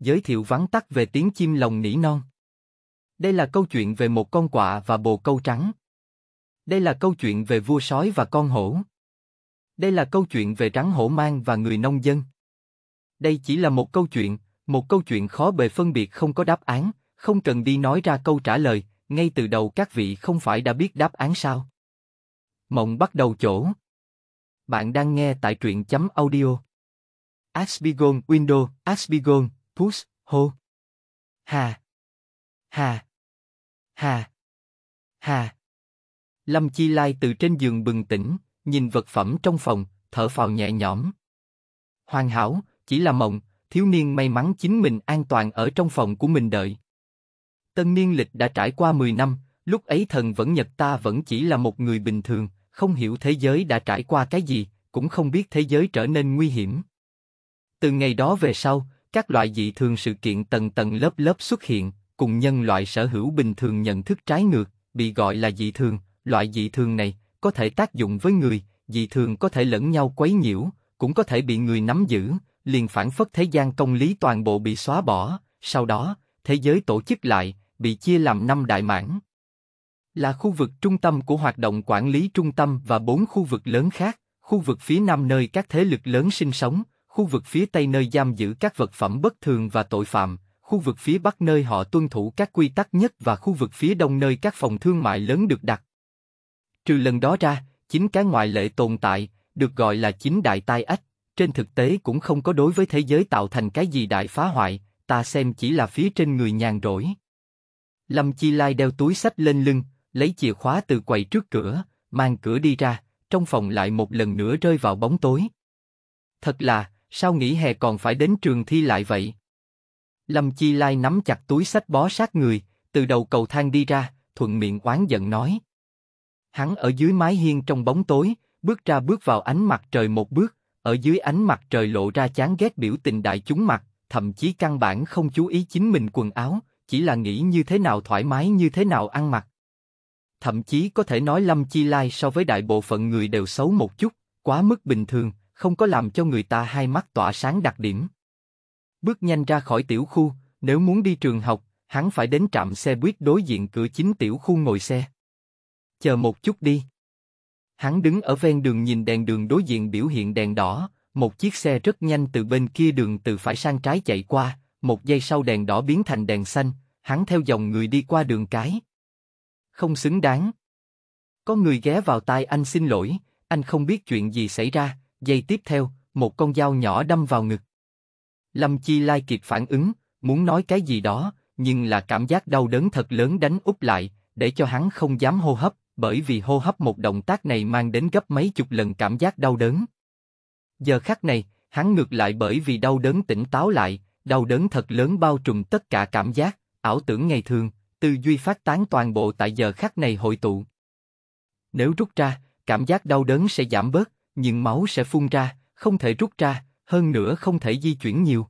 giới thiệu vắn tắt về tiếng chim lồng nỉ non. Đây là câu chuyện về một con quạ và bồ câu trắng. Đây là câu chuyện về vua sói và con hổ. Đây là câu chuyện về trắng hổ mang và người nông dân. Đây chỉ là một câu chuyện, một câu chuyện khó bề phân biệt không có đáp án, không cần đi nói ra câu trả lời, ngay từ đầu các vị không phải đã biết đáp án sao. Mộng bắt đầu chỗ. Bạn đang nghe tại truyện chấm audio. Asbigon Window, Asbigon, Hus, hô. Hà. Hà. Hà. Hà. Lâm Chi Lai từ trên giường bừng tỉnh, nhìn vật phẩm trong phòng, thở phào nhẹ nhõm. Hoàn hảo, chỉ là mộng, thiếu niên may mắn chính mình an toàn ở trong phòng của mình đợi. Tân niên lịch đã trải qua 10 năm, lúc ấy thần vẫn nhật ta vẫn chỉ là một người bình thường, không hiểu thế giới đã trải qua cái gì, cũng không biết thế giới trở nên nguy hiểm. Từ ngày đó về sau, các loại dị thường sự kiện tầng tầng lớp lớp xuất hiện, cùng nhân loại sở hữu bình thường nhận thức trái ngược, bị gọi là dị thường. Loại dị thường này có thể tác dụng với người, dị thường có thể lẫn nhau quấy nhiễu, cũng có thể bị người nắm giữ, liền phản phất thế gian công lý toàn bộ bị xóa bỏ. Sau đó, thế giới tổ chức lại, bị chia làm năm đại mảng. Là khu vực trung tâm của hoạt động quản lý trung tâm và bốn khu vực lớn khác, khu vực phía nam nơi các thế lực lớn sinh sống, khu vực phía Tây nơi giam giữ các vật phẩm bất thường và tội phạm, khu vực phía Bắc nơi họ tuân thủ các quy tắc nhất và khu vực phía Đông nơi các phòng thương mại lớn được đặt. Trừ lần đó ra, chính cái ngoại lệ tồn tại, được gọi là chính đại tai ách, trên thực tế cũng không có đối với thế giới tạo thành cái gì đại phá hoại, ta xem chỉ là phía trên người nhàn rỗi. Lâm Chi Lai đeo túi sách lên lưng, lấy chìa khóa từ quầy trước cửa, mang cửa đi ra, trong phòng lại một lần nữa rơi vào bóng tối. Thật là, sao nghỉ hè còn phải đến trường thi lại vậy? Lâm Chi Lai nắm chặt túi sách bó sát người, từ đầu cầu thang đi ra, thuận miệng oán giận nói. Hắn ở dưới mái hiên trong bóng tối, bước ra bước vào ánh mặt trời một bước, ở dưới ánh mặt trời lộ ra chán ghét biểu tình đại chúng mặt, thậm chí căn bản không chú ý chính mình quần áo, chỉ là nghĩ như thế nào thoải mái như thế nào ăn mặc. Thậm chí có thể nói Lâm Chi Lai so với đại bộ phận người đều xấu một chút, quá mức bình thường, không có làm cho người ta hai mắt tỏa sáng đặc điểm. Bước nhanh ra khỏi tiểu khu, nếu muốn đi trường học, hắn phải đến trạm xe buýt đối diện cửa chính tiểu khu ngồi xe. Chờ một chút đi. Hắn đứng ở ven đường nhìn đèn đường đối diện biểu hiện đèn đỏ, một chiếc xe rất nhanh từ bên kia đường từ phải sang trái chạy qua, một giây sau đèn đỏ biến thành đèn xanh, hắn theo dòng người đi qua đường cái. Không xứng đáng. Có người ghé vào tai anh xin lỗi, anh không biết chuyện gì xảy ra, Giây tiếp theo, một con dao nhỏ đâm vào ngực. Lâm Chi Lai kịp phản ứng, muốn nói cái gì đó, nhưng là cảm giác đau đớn thật lớn đánh úp lại, để cho hắn không dám hô hấp, bởi vì hô hấp một động tác này mang đến gấp mấy chục lần cảm giác đau đớn. Giờ khắc này, hắn ngược lại bởi vì đau đớn tỉnh táo lại, đau đớn thật lớn bao trùm tất cả cảm giác, ảo tưởng ngày thường, tư duy phát tán toàn bộ tại giờ khắc này hội tụ. Nếu rút ra, cảm giác đau đớn sẽ giảm bớt, nhưng máu sẽ phun ra, không thể rút ra, hơn nữa không thể di chuyển nhiều.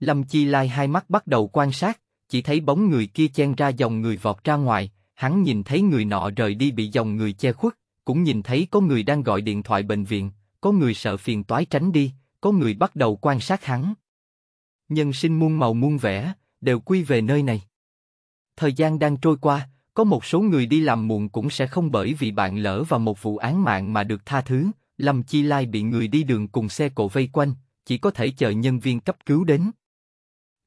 Lâm Chi Lai hai mắt bắt đầu quan sát, chỉ thấy bóng người kia chen ra dòng người vọt ra ngoài, hắn nhìn thấy người nọ rời đi bị dòng người che khuất, cũng nhìn thấy có người đang gọi điện thoại bệnh viện, có người sợ phiền toái tránh đi, có người bắt đầu quan sát hắn. Nhân sinh muôn màu muôn vẻ, đều quy về nơi này. Thời gian đang trôi qua, có một số người đi làm muộn cũng sẽ không bởi vì bạn lỡ vào một vụ án mạng mà được tha thứ. Lâm Chi Lai bị người đi đường cùng xe cộ vây quanh, chỉ có thể chờ nhân viên cấp cứu đến.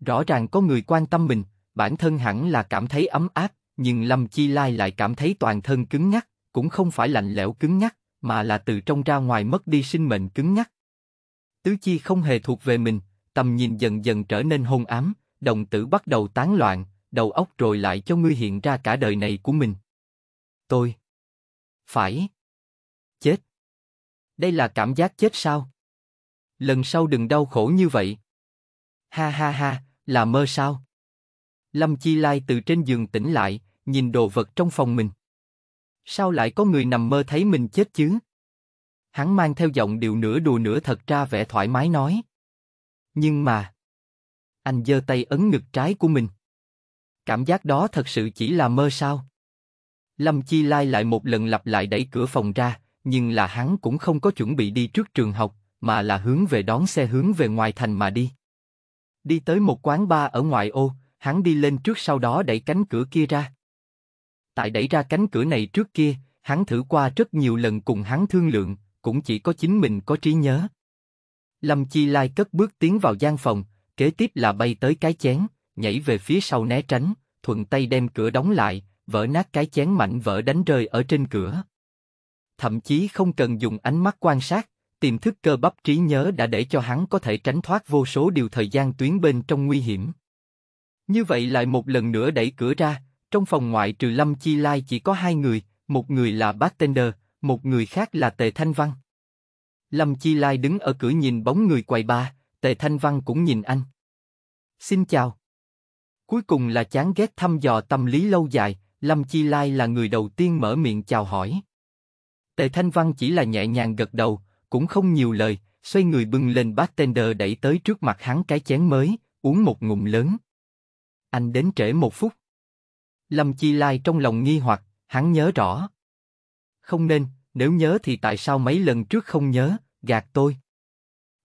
Rõ ràng có người quan tâm mình, bản thân hẳn là cảm thấy ấm áp, nhưng Lâm Chi Lai lại cảm thấy toàn thân cứng nhắc, cũng không phải lạnh lẽo cứng nhắc, mà là từ trong ra ngoài mất đi sinh mệnh cứng nhắc. Tứ chi không hề thuộc về mình, tầm nhìn dần dần trở nên hôn ám, đồng tử bắt đầu tán loạn, đầu óc rồi lại cho ngươi hiện ra cả đời này của mình. Tôi phải chết. Đây là cảm giác chết sao? Lần sau đừng đau khổ như vậy. Ha ha ha, là mơ sao? Lâm Chi Lai từ trên giường tỉnh lại, nhìn đồ vật trong phòng mình. Sao lại có người nằm mơ thấy mình chết chứ? Hắn mang theo giọng điệu nửa đùa nửa thật ra vẻ thoải mái nói. Nhưng mà... Anh giơ tay ấn ngực trái của mình. Cảm giác đó thật sự chỉ là mơ sao? Lâm Chi Lai lại một lần lặp lại đẩy cửa phòng ra, nhưng là hắn cũng không có chuẩn bị đi trước trường học, mà là hướng về đón xe hướng về ngoài thành mà đi. Đi tới một quán bar ở ngoài ô, hắn đi lên trước sau đó đẩy cánh cửa kia ra. Tại đẩy ra cánh cửa này trước kia, hắn thử qua rất nhiều lần cùng hắn thương lượng, cũng chỉ có chính mình có trí nhớ. Lâm Chi Lai cất bước tiến vào gian phòng, kế tiếp là bay tới cái chén nhảy về phía sau né tránh, thuận tay đem cửa đóng lại, vỡ nát cái chén mảnh vỡ đánh rơi ở trên cửa. Thậm chí không cần dùng ánh mắt quan sát, tiềm thức cơ bắp trí nhớ đã để cho hắn có thể tránh thoát vô số điều thời gian tuyến bên trong nguy hiểm. Như vậy lại một lần nữa đẩy cửa ra, trong phòng ngoại trừ Lâm Chi Lai chỉ có hai người, một người là bartender, một người khác là Tề Thanh Văn. Lâm Chi Lai đứng ở cửa nhìn bóng người quầy ba, Tề Thanh Văn cũng nhìn anh. Xin chào. Cuối cùng là chán ghét thăm dò tâm lý lâu dài, Lâm Chi Lai là người đầu tiên mở miệng chào hỏi. Tề Thanh Văn chỉ là nhẹ nhàng gật đầu, cũng không nhiều lời, xoay người bưng lên bartender đẩy tới trước mặt hắn cái chén mới, uống một ngụm lớn. Anh đến trễ một phút. Lâm Chi Lai trong lòng nghi hoặc, hắn nhớ rõ. Không nên, nếu nhớ thì tại sao mấy lần trước không nhớ, gạt tôi?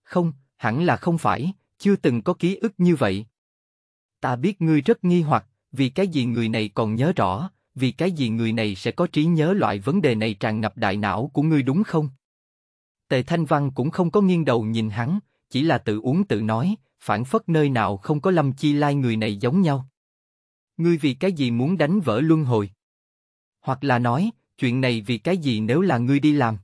Không, hẳn là không phải, chưa từng có ký ức như vậy, Ta biết ngươi rất nghi hoặc, vì cái gì người này còn nhớ rõ, vì cái gì người này sẽ có trí nhớ loại vấn đề này tràn ngập đại não của ngươi đúng không? Tề Thanh Văn cũng không có nghiêng đầu nhìn hắn, chỉ là tự uống tự nói, phản phất nơi nào không có lâm chi lai người này giống nhau. Ngươi vì cái gì muốn đánh vỡ luân hồi? Hoặc là nói, chuyện này vì cái gì nếu là ngươi đi làm?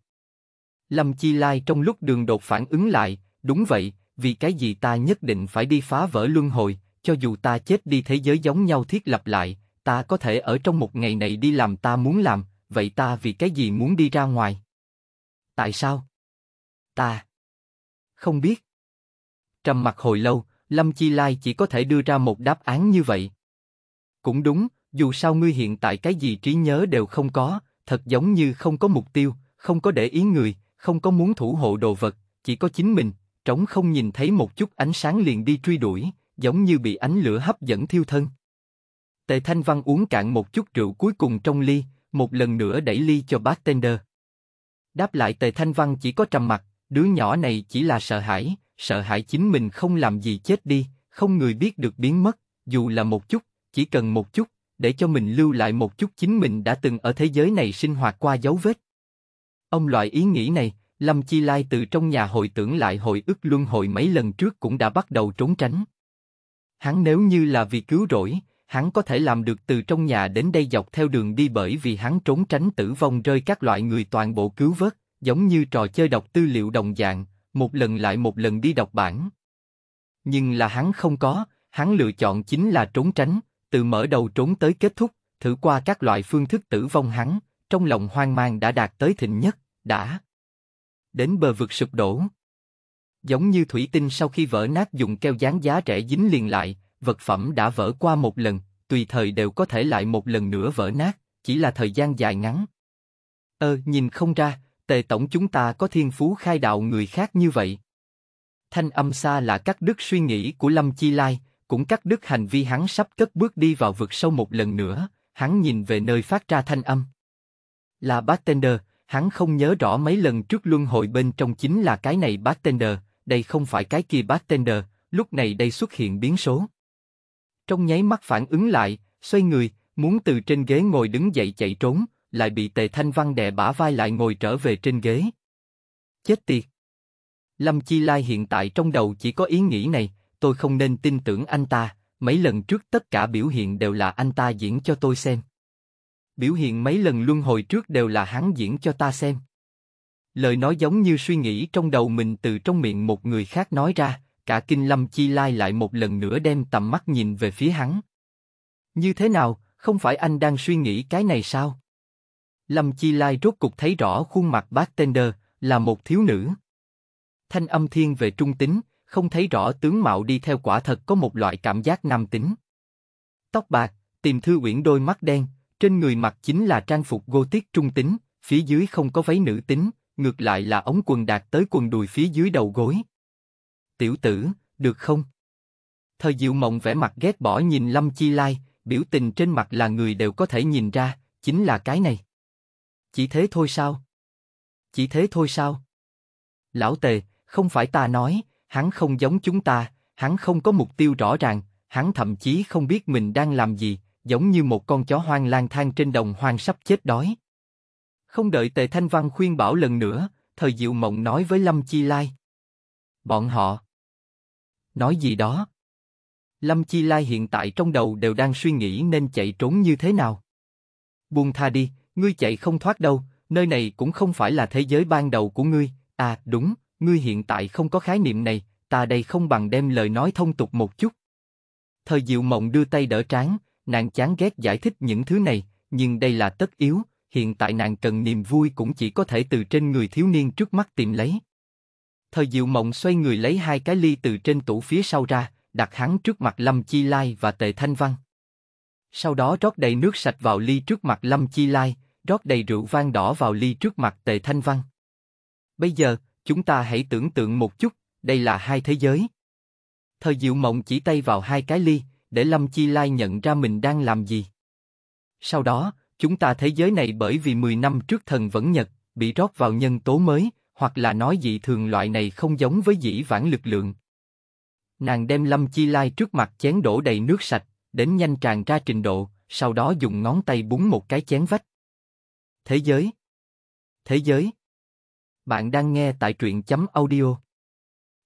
Lâm Chi Lai trong lúc đường đột phản ứng lại, đúng vậy, vì cái gì ta nhất định phải đi phá vỡ luân hồi, cho dù ta chết đi thế giới giống nhau thiết lập lại, ta có thể ở trong một ngày này đi làm ta muốn làm, vậy ta vì cái gì muốn đi ra ngoài? Tại sao? Ta không biết. Trầm mặt hồi lâu, Lâm Chi Lai chỉ có thể đưa ra một đáp án như vậy. Cũng đúng, dù sao ngươi hiện tại cái gì trí nhớ đều không có, thật giống như không có mục tiêu, không có để ý người, không có muốn thủ hộ đồ vật, chỉ có chính mình, trống không nhìn thấy một chút ánh sáng liền đi truy đuổi, giống như bị ánh lửa hấp dẫn thiêu thân. Tề Thanh Văn uống cạn một chút rượu cuối cùng trong ly, một lần nữa đẩy ly cho bartender. Đáp lại Tề Thanh Văn chỉ có trầm mặt, đứa nhỏ này chỉ là sợ hãi, sợ hãi chính mình không làm gì chết đi, không người biết được biến mất, dù là một chút, chỉ cần một chút, để cho mình lưu lại một chút chính mình đã từng ở thế giới này sinh hoạt qua dấu vết. Ông loại ý nghĩ này, Lâm Chi Lai từ trong nhà hội tưởng lại hồi ức luân hồi mấy lần trước cũng đã bắt đầu trốn tránh. Hắn nếu như là vì cứu rỗi, hắn có thể làm được từ trong nhà đến đây dọc theo đường đi bởi vì hắn trốn tránh tử vong rơi các loại người toàn bộ cứu vớt, giống như trò chơi đọc tư liệu đồng dạng, một lần lại một lần đi đọc bản. Nhưng là hắn không có, hắn lựa chọn chính là trốn tránh, từ mở đầu trốn tới kết thúc, thử qua các loại phương thức tử vong hắn, trong lòng hoang mang đã đạt tới thịnh nhất, đã đến bờ vực sụp đổ giống như thủy tinh sau khi vỡ nát dùng keo dán giá rẻ dính liền lại, vật phẩm đã vỡ qua một lần, tùy thời đều có thể lại một lần nữa vỡ nát, chỉ là thời gian dài ngắn. Ơ, nhìn không ra, tề tổng chúng ta có thiên phú khai đạo người khác như vậy. Thanh âm xa là cắt đứt suy nghĩ của Lâm Chi Lai, cũng cắt đứt hành vi hắn sắp cất bước đi vào vực sâu một lần nữa, hắn nhìn về nơi phát ra thanh âm. Là bartender, hắn không nhớ rõ mấy lần trước luân hồi bên trong chính là cái này bartender, đây không phải cái kia bartender, lúc này đây xuất hiện biến số. Trong nháy mắt phản ứng lại, xoay người, muốn từ trên ghế ngồi đứng dậy chạy trốn, lại bị tề thanh văn đè bả vai lại ngồi trở về trên ghế. Chết tiệt! Lâm Chi Lai hiện tại trong đầu chỉ có ý nghĩ này, tôi không nên tin tưởng anh ta, mấy lần trước tất cả biểu hiện đều là anh ta diễn cho tôi xem. Biểu hiện mấy lần luân hồi trước đều là hắn diễn cho ta xem. Lời nói giống như suy nghĩ trong đầu mình từ trong miệng một người khác nói ra, cả kinh lâm chi lai lại một lần nữa đem tầm mắt nhìn về phía hắn. Như thế nào, không phải anh đang suy nghĩ cái này sao? Lâm Chi Lai rốt cục thấy rõ khuôn mặt bartender là một thiếu nữ. Thanh âm thiên về trung tính, không thấy rõ tướng mạo đi theo quả thật có một loại cảm giác nam tính. Tóc bạc, tìm thư uyển đôi mắt đen, trên người mặc chính là trang phục gô tiết trung tính, phía dưới không có váy nữ tính, ngược lại là ống quần đạt tới quần đùi phía dưới đầu gối. Tiểu tử, được không? Thời Diệu Mộng vẻ mặt ghét bỏ nhìn Lâm Chi Lai, biểu tình trên mặt là người đều có thể nhìn ra, chính là cái này. Chỉ thế thôi sao? Chỉ thế thôi sao? Lão Tề, không phải ta nói, hắn không giống chúng ta, hắn không có mục tiêu rõ ràng, hắn thậm chí không biết mình đang làm gì, giống như một con chó hoang lang thang trên đồng hoang sắp chết đói. Không đợi Tề Thanh Văn khuyên bảo lần nữa, thời Diệu Mộng nói với Lâm Chi Lai. Bọn họ nói gì đó. Lâm Chi Lai hiện tại trong đầu đều đang suy nghĩ nên chạy trốn như thế nào. Buông tha đi, ngươi chạy không thoát đâu, nơi này cũng không phải là thế giới ban đầu của ngươi. À, đúng, ngươi hiện tại không có khái niệm này, ta đây không bằng đem lời nói thông tục một chút. Thời Diệu Mộng đưa tay đỡ trán, nàng chán ghét giải thích những thứ này, nhưng đây là tất yếu, hiện tại nàng cần niềm vui cũng chỉ có thể từ trên người thiếu niên trước mắt tìm lấy. Thời Diệu Mộng xoay người lấy hai cái ly từ trên tủ phía sau ra, đặt hắn trước mặt Lâm Chi Lai và Tề Thanh Văn. Sau đó rót đầy nước sạch vào ly trước mặt Lâm Chi Lai, rót đầy rượu vang đỏ vào ly trước mặt Tề Thanh Văn. Bây giờ, chúng ta hãy tưởng tượng một chút, đây là hai thế giới. Thời Diệu Mộng chỉ tay vào hai cái ly, để Lâm Chi Lai nhận ra mình đang làm gì. Sau đó, chúng ta thế giới này bởi vì 10 năm trước thần vẫn nhật, bị rót vào nhân tố mới, hoặc là nói dị thường loại này không giống với dĩ vãng lực lượng. Nàng đem lâm chi lai trước mặt chén đổ đầy nước sạch, đến nhanh tràn ra trình độ, sau đó dùng ngón tay búng một cái chén vách. Thế giới Thế giới Bạn đang nghe tại truyện chấm audio.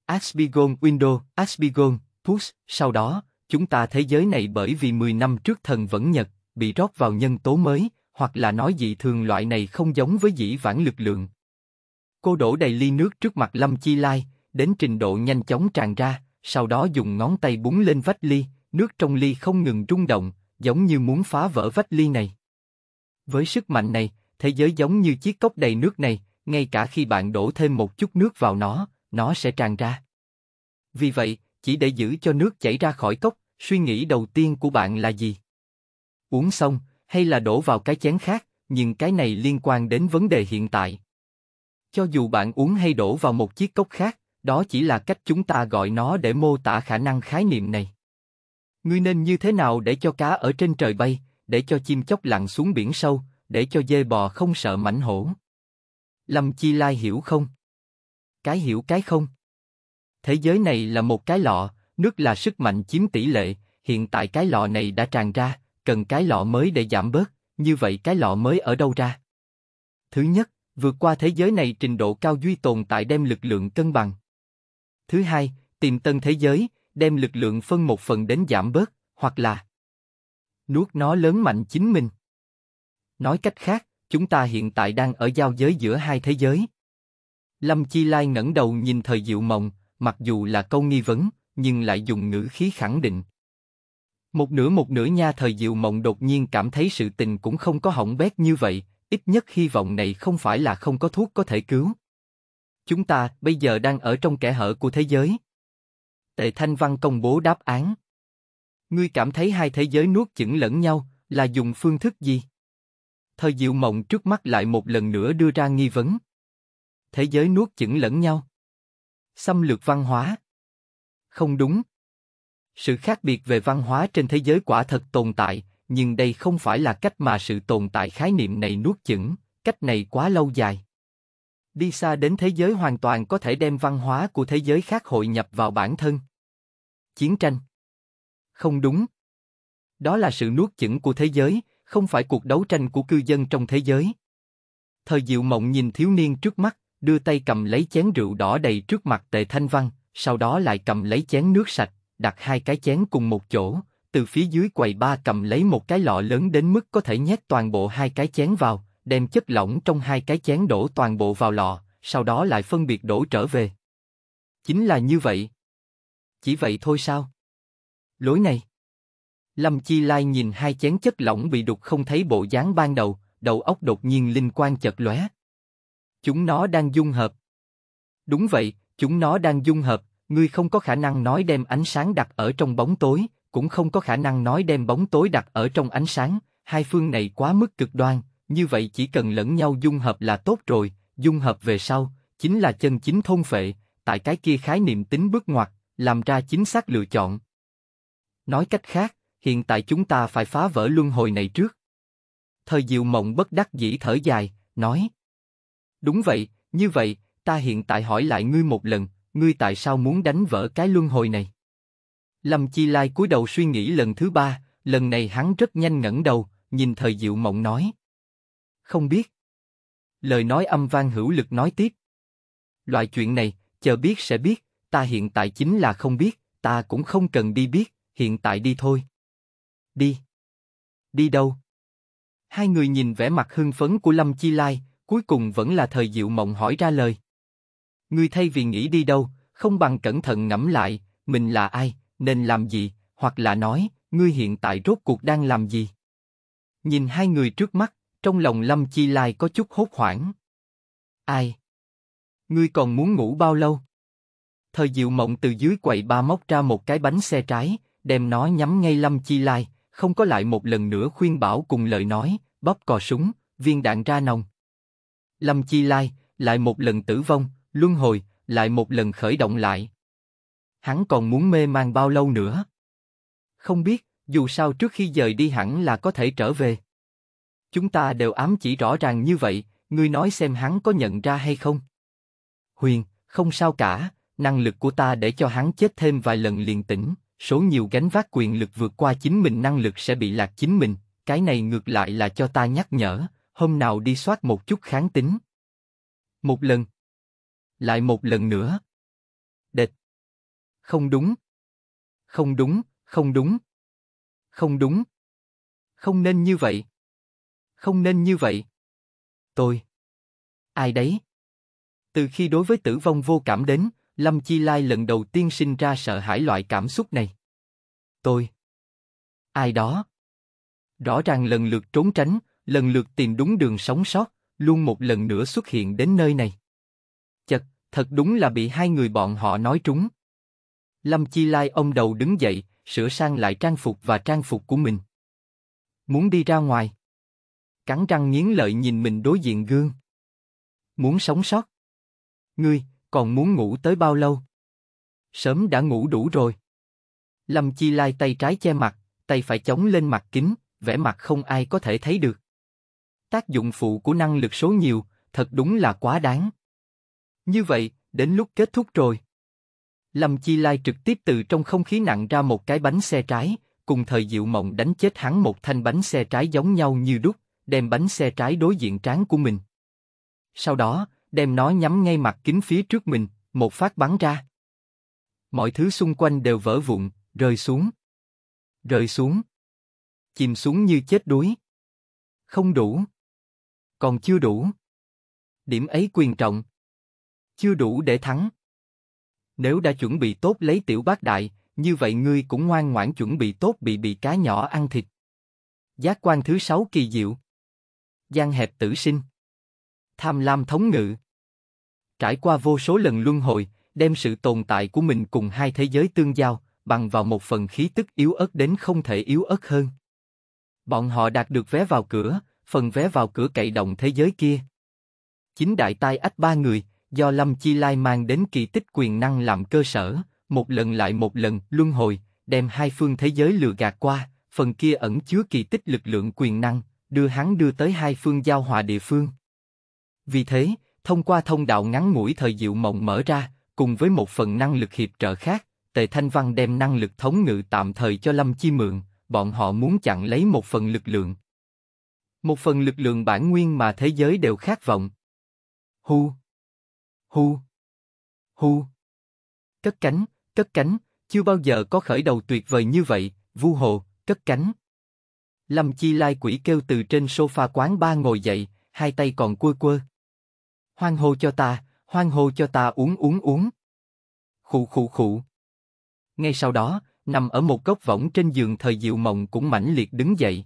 Asbigon Window, Asbigon, Push, sau đó, chúng ta thế giới này bởi vì 10 năm trước thần vẫn nhật, bị rót vào nhân tố mới, hoặc là nói dị thường loại này không giống với dĩ vãng lực lượng. Cô đổ đầy ly nước trước mặt Lâm Chi Lai, đến trình độ nhanh chóng tràn ra, sau đó dùng ngón tay búng lên vách ly, nước trong ly không ngừng rung động, giống như muốn phá vỡ vách ly này. Với sức mạnh này, thế giới giống như chiếc cốc đầy nước này, ngay cả khi bạn đổ thêm một chút nước vào nó, nó sẽ tràn ra. Vì vậy, chỉ để giữ cho nước chảy ra khỏi cốc, suy nghĩ đầu tiên của bạn là gì? uống xong, hay là đổ vào cái chén khác, nhưng cái này liên quan đến vấn đề hiện tại. Cho dù bạn uống hay đổ vào một chiếc cốc khác, đó chỉ là cách chúng ta gọi nó để mô tả khả năng khái niệm này. Ngươi nên như thế nào để cho cá ở trên trời bay, để cho chim chóc lặn xuống biển sâu, để cho dê bò không sợ mảnh hổ. Lâm Chi Lai hiểu không? Cái hiểu cái không? Thế giới này là một cái lọ, nước là sức mạnh chiếm tỷ lệ, hiện tại cái lọ này đã tràn ra, cần cái lọ mới để giảm bớt, như vậy cái lọ mới ở đâu ra? Thứ nhất, vượt qua thế giới này trình độ cao duy tồn tại đem lực lượng cân bằng. Thứ hai, tìm tân thế giới, đem lực lượng phân một phần đến giảm bớt, hoặc là nuốt nó lớn mạnh chính mình. Nói cách khác, chúng ta hiện tại đang ở giao giới giữa hai thế giới. Lâm Chi Lai ngẩng đầu nhìn thời diệu mộng, mặc dù là câu nghi vấn, nhưng lại dùng ngữ khí khẳng định, một nửa một nửa nha thời diệu mộng đột nhiên cảm thấy sự tình cũng không có hỏng bét như vậy, ít nhất hy vọng này không phải là không có thuốc có thể cứu. Chúng ta bây giờ đang ở trong kẻ hở của thế giới. Tề Thanh Văn công bố đáp án. Ngươi cảm thấy hai thế giới nuốt chửng lẫn nhau là dùng phương thức gì? Thời diệu mộng trước mắt lại một lần nữa đưa ra nghi vấn. Thế giới nuốt chửng lẫn nhau. Xâm lược văn hóa. Không đúng, sự khác biệt về văn hóa trên thế giới quả thật tồn tại, nhưng đây không phải là cách mà sự tồn tại khái niệm này nuốt chửng, cách này quá lâu dài. Đi xa đến thế giới hoàn toàn có thể đem văn hóa của thế giới khác hội nhập vào bản thân. Chiến tranh. Không đúng. Đó là sự nuốt chửng của thế giới, không phải cuộc đấu tranh của cư dân trong thế giới. Thời Diệu Mộng nhìn thiếu niên trước mắt, đưa tay cầm lấy chén rượu đỏ đầy trước mặt Tề Thanh Văn, sau đó lại cầm lấy chén nước sạch, đặt hai cái chén cùng một chỗ, từ phía dưới quầy ba cầm lấy một cái lọ lớn đến mức có thể nhét toàn bộ hai cái chén vào, đem chất lỏng trong hai cái chén đổ toàn bộ vào lọ, sau đó lại phân biệt đổ trở về. Chính là như vậy. Chỉ vậy thôi sao? Lối này. Lâm Chi Lai nhìn hai chén chất lỏng bị đục không thấy bộ dáng ban đầu, đầu óc đột nhiên linh quan chợt lóe. Chúng nó đang dung hợp. Đúng vậy, chúng nó đang dung hợp, Ngươi không có khả năng nói đem ánh sáng đặt ở trong bóng tối, cũng không có khả năng nói đem bóng tối đặt ở trong ánh sáng, hai phương này quá mức cực đoan, như vậy chỉ cần lẫn nhau dung hợp là tốt rồi, dung hợp về sau, chính là chân chính thôn phệ, tại cái kia khái niệm tính bước ngoặt, làm ra chính xác lựa chọn. Nói cách khác, hiện tại chúng ta phải phá vỡ luân hồi này trước. Thời diệu mộng bất đắc dĩ thở dài, nói. Đúng vậy, như vậy, ta hiện tại hỏi lại ngươi một lần, ngươi tại sao muốn đánh vỡ cái luân hồi này? Lâm Chi Lai cúi đầu suy nghĩ lần thứ ba, lần này hắn rất nhanh ngẩng đầu, nhìn thời diệu mộng nói. Không biết. Lời nói âm vang hữu lực nói tiếp. Loại chuyện này, chờ biết sẽ biết, ta hiện tại chính là không biết, ta cũng không cần đi biết, hiện tại đi thôi. Đi. Đi đâu? Hai người nhìn vẻ mặt hưng phấn của Lâm Chi Lai, cuối cùng vẫn là thời diệu mộng hỏi ra lời. Ngươi thay vì nghĩ đi đâu, không bằng cẩn thận ngẫm lại, mình là ai, nên làm gì, hoặc là nói, ngươi hiện tại rốt cuộc đang làm gì. Nhìn hai người trước mắt, trong lòng Lâm Chi Lai có chút hốt hoảng. Ai? Ngươi còn muốn ngủ bao lâu? Thời Diệu Mộng từ dưới quầy ba móc ra một cái bánh xe trái, đem nó nhắm ngay Lâm Chi Lai, không có lại một lần nữa khuyên bảo cùng lời nói, bóp cò súng, viên đạn ra nòng. Lâm Chi Lai lại một lần tử vong, luân hồi lại một lần khởi động lại. Hắn còn muốn mê mang bao lâu nữa? Không biết, dù sao trước khi rời đi hẳn là có thể trở về. Chúng ta đều ám chỉ rõ ràng như vậy, ngươi nói xem hắn có nhận ra hay không? Huyền, không sao cả, năng lực của ta để cho hắn chết thêm vài lần liền tỉnh, số nhiều gánh vác quyền lực vượt qua chính mình năng lực sẽ bị lạc chính mình, cái này ngược lại là cho ta nhắc nhở, hôm nào đi soát một chút kháng tính. Một lần, lại một lần nữa. Địch. Không đúng. Không đúng, không đúng. Không đúng. Không nên như vậy. Không nên như vậy. Tôi. Ai đấy? Từ khi đối với tử vong vô cảm đến, Lâm Chi Lai lần đầu tiên sinh ra sợ hãi loại cảm xúc này. Tôi. Ai đó. Rõ ràng lần lượt trốn tránh, lần lượt tìm đúng đường sống sót, luôn một lần nữa xuất hiện đến nơi này thật đúng là bị hai người bọn họ nói trúng. Lâm Chi Lai ông đầu đứng dậy, sửa sang lại trang phục và trang phục của mình. Muốn đi ra ngoài. Cắn răng nghiến lợi nhìn mình đối diện gương. Muốn sống sót. Ngươi, còn muốn ngủ tới bao lâu? Sớm đã ngủ đủ rồi. Lâm Chi Lai tay trái che mặt, tay phải chống lên mặt kính, vẻ mặt không ai có thể thấy được. Tác dụng phụ của năng lực số nhiều, thật đúng là quá đáng. Như vậy, đến lúc kết thúc rồi. Lâm Chi Lai trực tiếp từ trong không khí nặng ra một cái bánh xe trái, cùng thời Diệu Mộng đánh chết hắn một thanh bánh xe trái giống nhau như đúc, đem bánh xe trái đối diện trán của mình. Sau đó, đem nó nhắm ngay mặt kính phía trước mình, một phát bắn ra. Mọi thứ xung quanh đều vỡ vụn, rơi xuống. Rơi xuống. Chìm xuống như chết đuối. Không đủ. Còn chưa đủ. Điểm ấy quyền trọng, chưa đủ để thắng. Nếu đã chuẩn bị tốt lấy tiểu bác đại, như vậy ngươi cũng ngoan ngoãn chuẩn bị tốt bị bị cá nhỏ ăn thịt. Giác quan thứ sáu kỳ diệu. Gian hẹp tử sinh. Tham lam thống ngự. Trải qua vô số lần luân hồi, đem sự tồn tại của mình cùng hai thế giới tương giao, bằng vào một phần khí tức yếu ớt đến không thể yếu ớt hơn. Bọn họ đạt được vé vào cửa, phần vé vào cửa cậy động thế giới kia. Chính đại tai ách ba người, do Lâm Chi Lai mang đến kỳ tích quyền năng làm cơ sở, một lần lại một lần luân hồi, đem hai phương thế giới lừa gạt qua, phần kia ẩn chứa kỳ tích lực lượng quyền năng, đưa hắn đưa tới hai phương giao hòa địa phương. Vì thế, thông qua thông đạo ngắn ngủi thời diệu mộng mở ra, cùng với một phần năng lực hiệp trợ khác, Tề Thanh Văn đem năng lực thống ngự tạm thời cho Lâm Chi mượn, bọn họ muốn chặn lấy một phần lực lượng. Một phần lực lượng bản nguyên mà thế giới đều khát vọng. Hu! Hu. Hu. Cất cánh, cất cánh, chưa bao giờ có khởi đầu tuyệt vời như vậy, vu hồ, cất cánh. Lâm Chi Lai quỷ kêu từ trên sofa quán ba ngồi dậy, hai tay còn quơ quơ. Hoang hô cho ta, hoang hô cho ta uống uống uống. Khụ khụ khụ. Ngay sau đó, nằm ở một góc võng trên giường thời diệu mộng cũng mãnh liệt đứng dậy.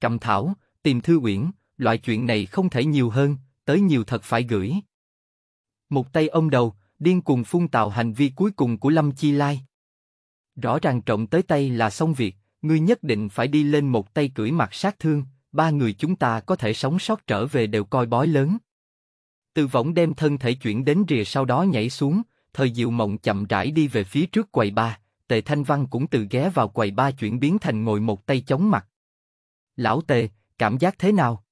Cầm thảo, tìm thư uyển, loại chuyện này không thể nhiều hơn, tới nhiều thật phải gửi. Một tay ôm đầu, điên cuồng phun tạo hành vi cuối cùng của Lâm Chi Lai. Rõ ràng trọng tới tay là xong việc, ngươi nhất định phải đi lên một tay cưỡi mặt sát thương, ba người chúng ta có thể sống sót trở về đều coi bói lớn. Từ võng đem thân thể chuyển đến rìa sau đó nhảy xuống, thời diệu mộng chậm rãi đi về phía trước quầy ba, tề thanh văn cũng từ ghé vào quầy ba chuyển biến thành ngồi một tay chống mặt. Lão tề, cảm giác thế nào?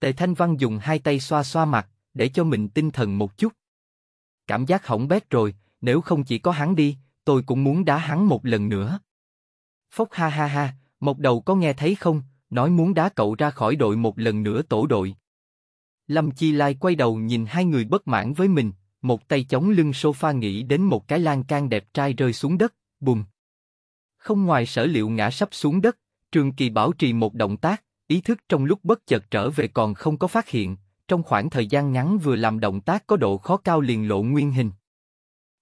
Tề thanh văn dùng hai tay xoa xoa mặt, để cho mình tinh thần một chút. Cảm giác hỏng bét rồi, nếu không chỉ có hắn đi, tôi cũng muốn đá hắn một lần nữa. Phốc ha ha ha, một đầu có nghe thấy không, nói muốn đá cậu ra khỏi đội một lần nữa tổ đội. Lâm Chi Lai quay đầu nhìn hai người bất mãn với mình, một tay chống lưng sofa nghĩ đến một cái lan can đẹp trai rơi xuống đất, bùm. Không ngoài sở liệu ngã sắp xuống đất, Trường Kỳ bảo trì một động tác, ý thức trong lúc bất chợt trở về còn không có phát hiện, trong khoảng thời gian ngắn vừa làm động tác có độ khó cao liền lộ nguyên hình.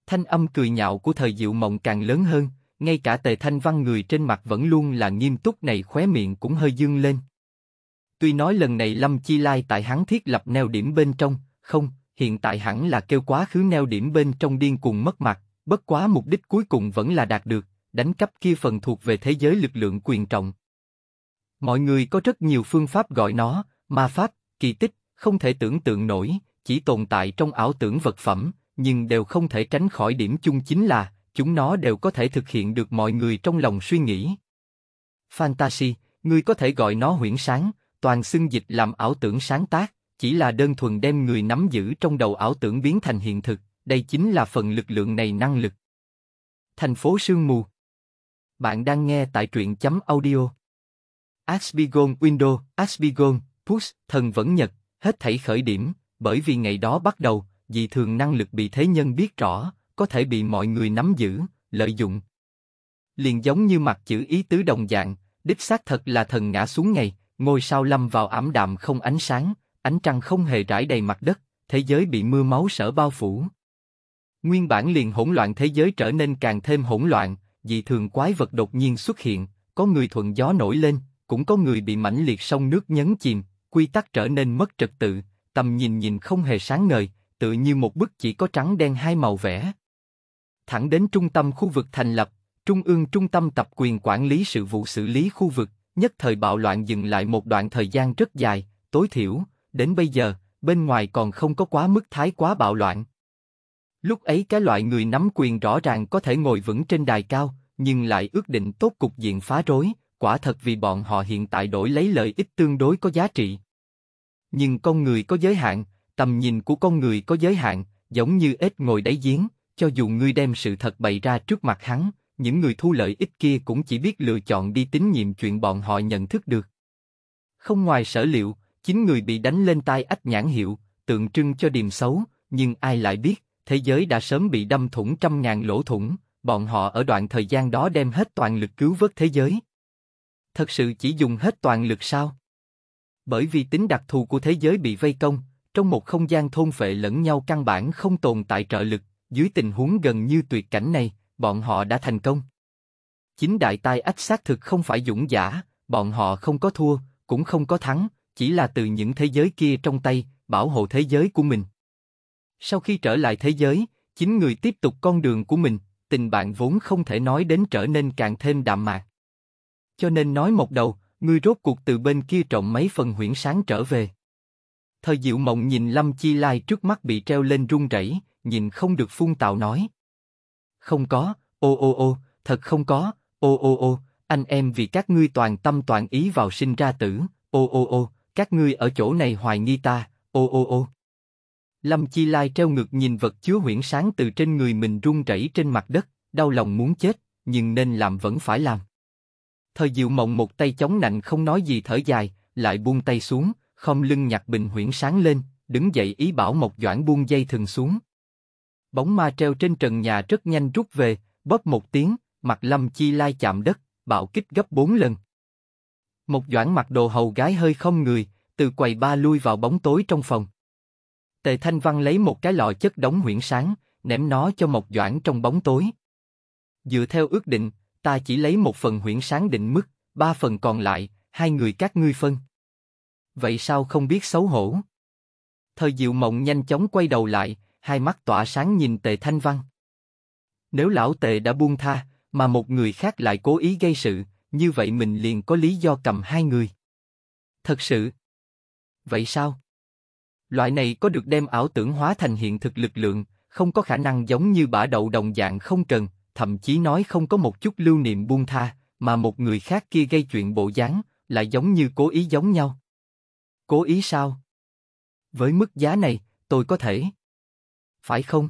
Thanh âm cười nhạo của thời diệu mộng càng lớn hơn, ngay cả tề thanh văn người trên mặt vẫn luôn là nghiêm túc này khóe miệng cũng hơi dương lên. Tuy nói lần này Lâm Chi Lai tại hắn thiết lập neo điểm bên trong, không, hiện tại hẳn là kêu quá khứ neo điểm bên trong điên cuồng mất mặt, bất quá mục đích cuối cùng vẫn là đạt được, đánh cắp kia phần thuộc về thế giới lực lượng quyền trọng. Mọi người có rất nhiều phương pháp gọi nó, ma pháp, kỳ tích, không thể tưởng tượng nổi, chỉ tồn tại trong ảo tưởng vật phẩm, nhưng đều không thể tránh khỏi điểm chung chính là chúng nó đều có thể thực hiện được mọi người trong lòng suy nghĩ. Fantasy, người có thể gọi nó huyễn sáng, toàn xưng dịch làm ảo tưởng sáng tác, chỉ là đơn thuần đem người nắm giữ trong đầu ảo tưởng biến thành hiện thực, đây chính là phần lực lượng này năng lực. Thành phố sương mù. Bạn đang nghe tại truyện chấm audio. Asbigon Window, Asbigon, Push, thần vẫn nhật, Hết thảy khởi điểm, bởi vì ngày đó bắt đầu, dị thường năng lực bị thế nhân biết rõ, có thể bị mọi người nắm giữ, lợi dụng. Liền giống như mặt chữ ý tứ đồng dạng, đích xác thật là thần ngã xuống ngày, ngôi sao lâm vào ảm đạm không ánh sáng, ánh trăng không hề rải đầy mặt đất, thế giới bị mưa máu sở bao phủ. Nguyên bản liền hỗn loạn thế giới trở nên càng thêm hỗn loạn, dị thường quái vật đột nhiên xuất hiện, có người thuận gió nổi lên, cũng có người bị mãnh liệt sông nước nhấn chìm, quy tắc trở nên mất trật tự, tầm nhìn nhìn không hề sáng ngời, tự như một bức chỉ có trắng đen hai màu vẽ. Thẳng đến trung tâm khu vực thành lập, trung ương trung tâm tập quyền quản lý sự vụ xử lý khu vực, nhất thời bạo loạn dừng lại một đoạn thời gian rất dài, tối thiểu, đến bây giờ, bên ngoài còn không có quá mức thái quá bạo loạn. Lúc ấy cái loại người nắm quyền rõ ràng có thể ngồi vững trên đài cao, nhưng lại ước định tốt cục diện phá rối, quả thật vì bọn họ hiện tại đổi lấy lợi ích tương đối có giá trị. Nhưng con người có giới hạn, tầm nhìn của con người có giới hạn, giống như ếch ngồi đáy giếng, cho dù ngươi đem sự thật bày ra trước mặt hắn, những người thu lợi ích kia cũng chỉ biết lựa chọn đi tín nhiệm chuyện bọn họ nhận thức được. Không ngoài sở liệu, chính người bị đánh lên tai ách nhãn hiệu, tượng trưng cho điềm xấu, nhưng ai lại biết, thế giới đã sớm bị đâm thủng trăm ngàn lỗ thủng, bọn họ ở đoạn thời gian đó đem hết toàn lực cứu vớt thế giới. Thật sự chỉ dùng hết toàn lực sao? Bởi vì tính đặc thù của thế giới bị vây công, trong một không gian thôn phệ lẫn nhau căn bản không tồn tại trợ lực, dưới tình huống gần như tuyệt cảnh này, bọn họ đã thành công. Chính đại tai ách xác thực không phải dũng giả, bọn họ không có thua, cũng không có thắng, chỉ là từ những thế giới kia trong tay, bảo hộ thế giới của mình. Sau khi trở lại thế giới, chính người tiếp tục con đường của mình, tình bạn vốn không thể nói đến trở nên càng thêm đạm mạc. Cho nên nói một đầu, ngươi rốt cuộc từ bên kia trọng mấy phần huyễn sáng trở về. Thời Diệu Mộng nhìn Lâm Chi Lai trước mắt bị treo lên run rẩy, nhìn không được phun tạo nói. Không có, ô ô ô, thật không có, ô ô ô, anh em vì các ngươi toàn tâm toàn ý vào sinh ra tử, ô ô ô, các ngươi ở chỗ này hoài nghi ta, ô ô ô. Lâm Chi Lai treo ngược nhìn vật chứa huyễn sáng từ trên người mình run rẩy trên mặt đất, đau lòng muốn chết, nhưng nên làm vẫn phải làm. Thời Diệu Mộng một tay chống nạnh không nói gì thở dài, lại buông tay xuống, không lưng nhặt bình huyễn sáng lên, đứng dậy ý bảo Mộc Doãn buông dây thừng xuống. Bóng ma treo trên trần nhà rất nhanh rút về, bóp một tiếng, mặt Lâm Chi Lai chạm đất, bạo kích gấp bốn lần. Mộc Doãn mặc đồ hầu gái hơi không người, từ quầy ba lui vào bóng tối trong phòng. Tề Thanh Văn lấy một cái lọ chất đóng huyễn sáng, ném nó cho Mộc Doãn trong bóng tối. Dựa theo ước định, ta chỉ lấy một phần huyễn sáng định mức, ba phần còn lại, hai người các ngươi phân. Vậy sao không biết xấu hổ? Thời Diệu Mộng nhanh chóng quay đầu lại, hai mắt tỏa sáng nhìn Tề Thanh Văn. Nếu lão Tề đã buông tha, mà một người khác lại cố ý gây sự, như vậy mình liền có lý do cầm hai người. Thật sự. Vậy sao? Loại này có được đem ảo tưởng hóa thành hiện thực lực lượng, không có khả năng giống như bả đậu đồng dạng không cần, thậm chí nói không có một chút lưu niệm buông tha, mà một người khác kia gây chuyện bộ dáng, lại giống như cố ý giống nhau. Cố ý sao? Với mức giá này, tôi có thể. Phải không?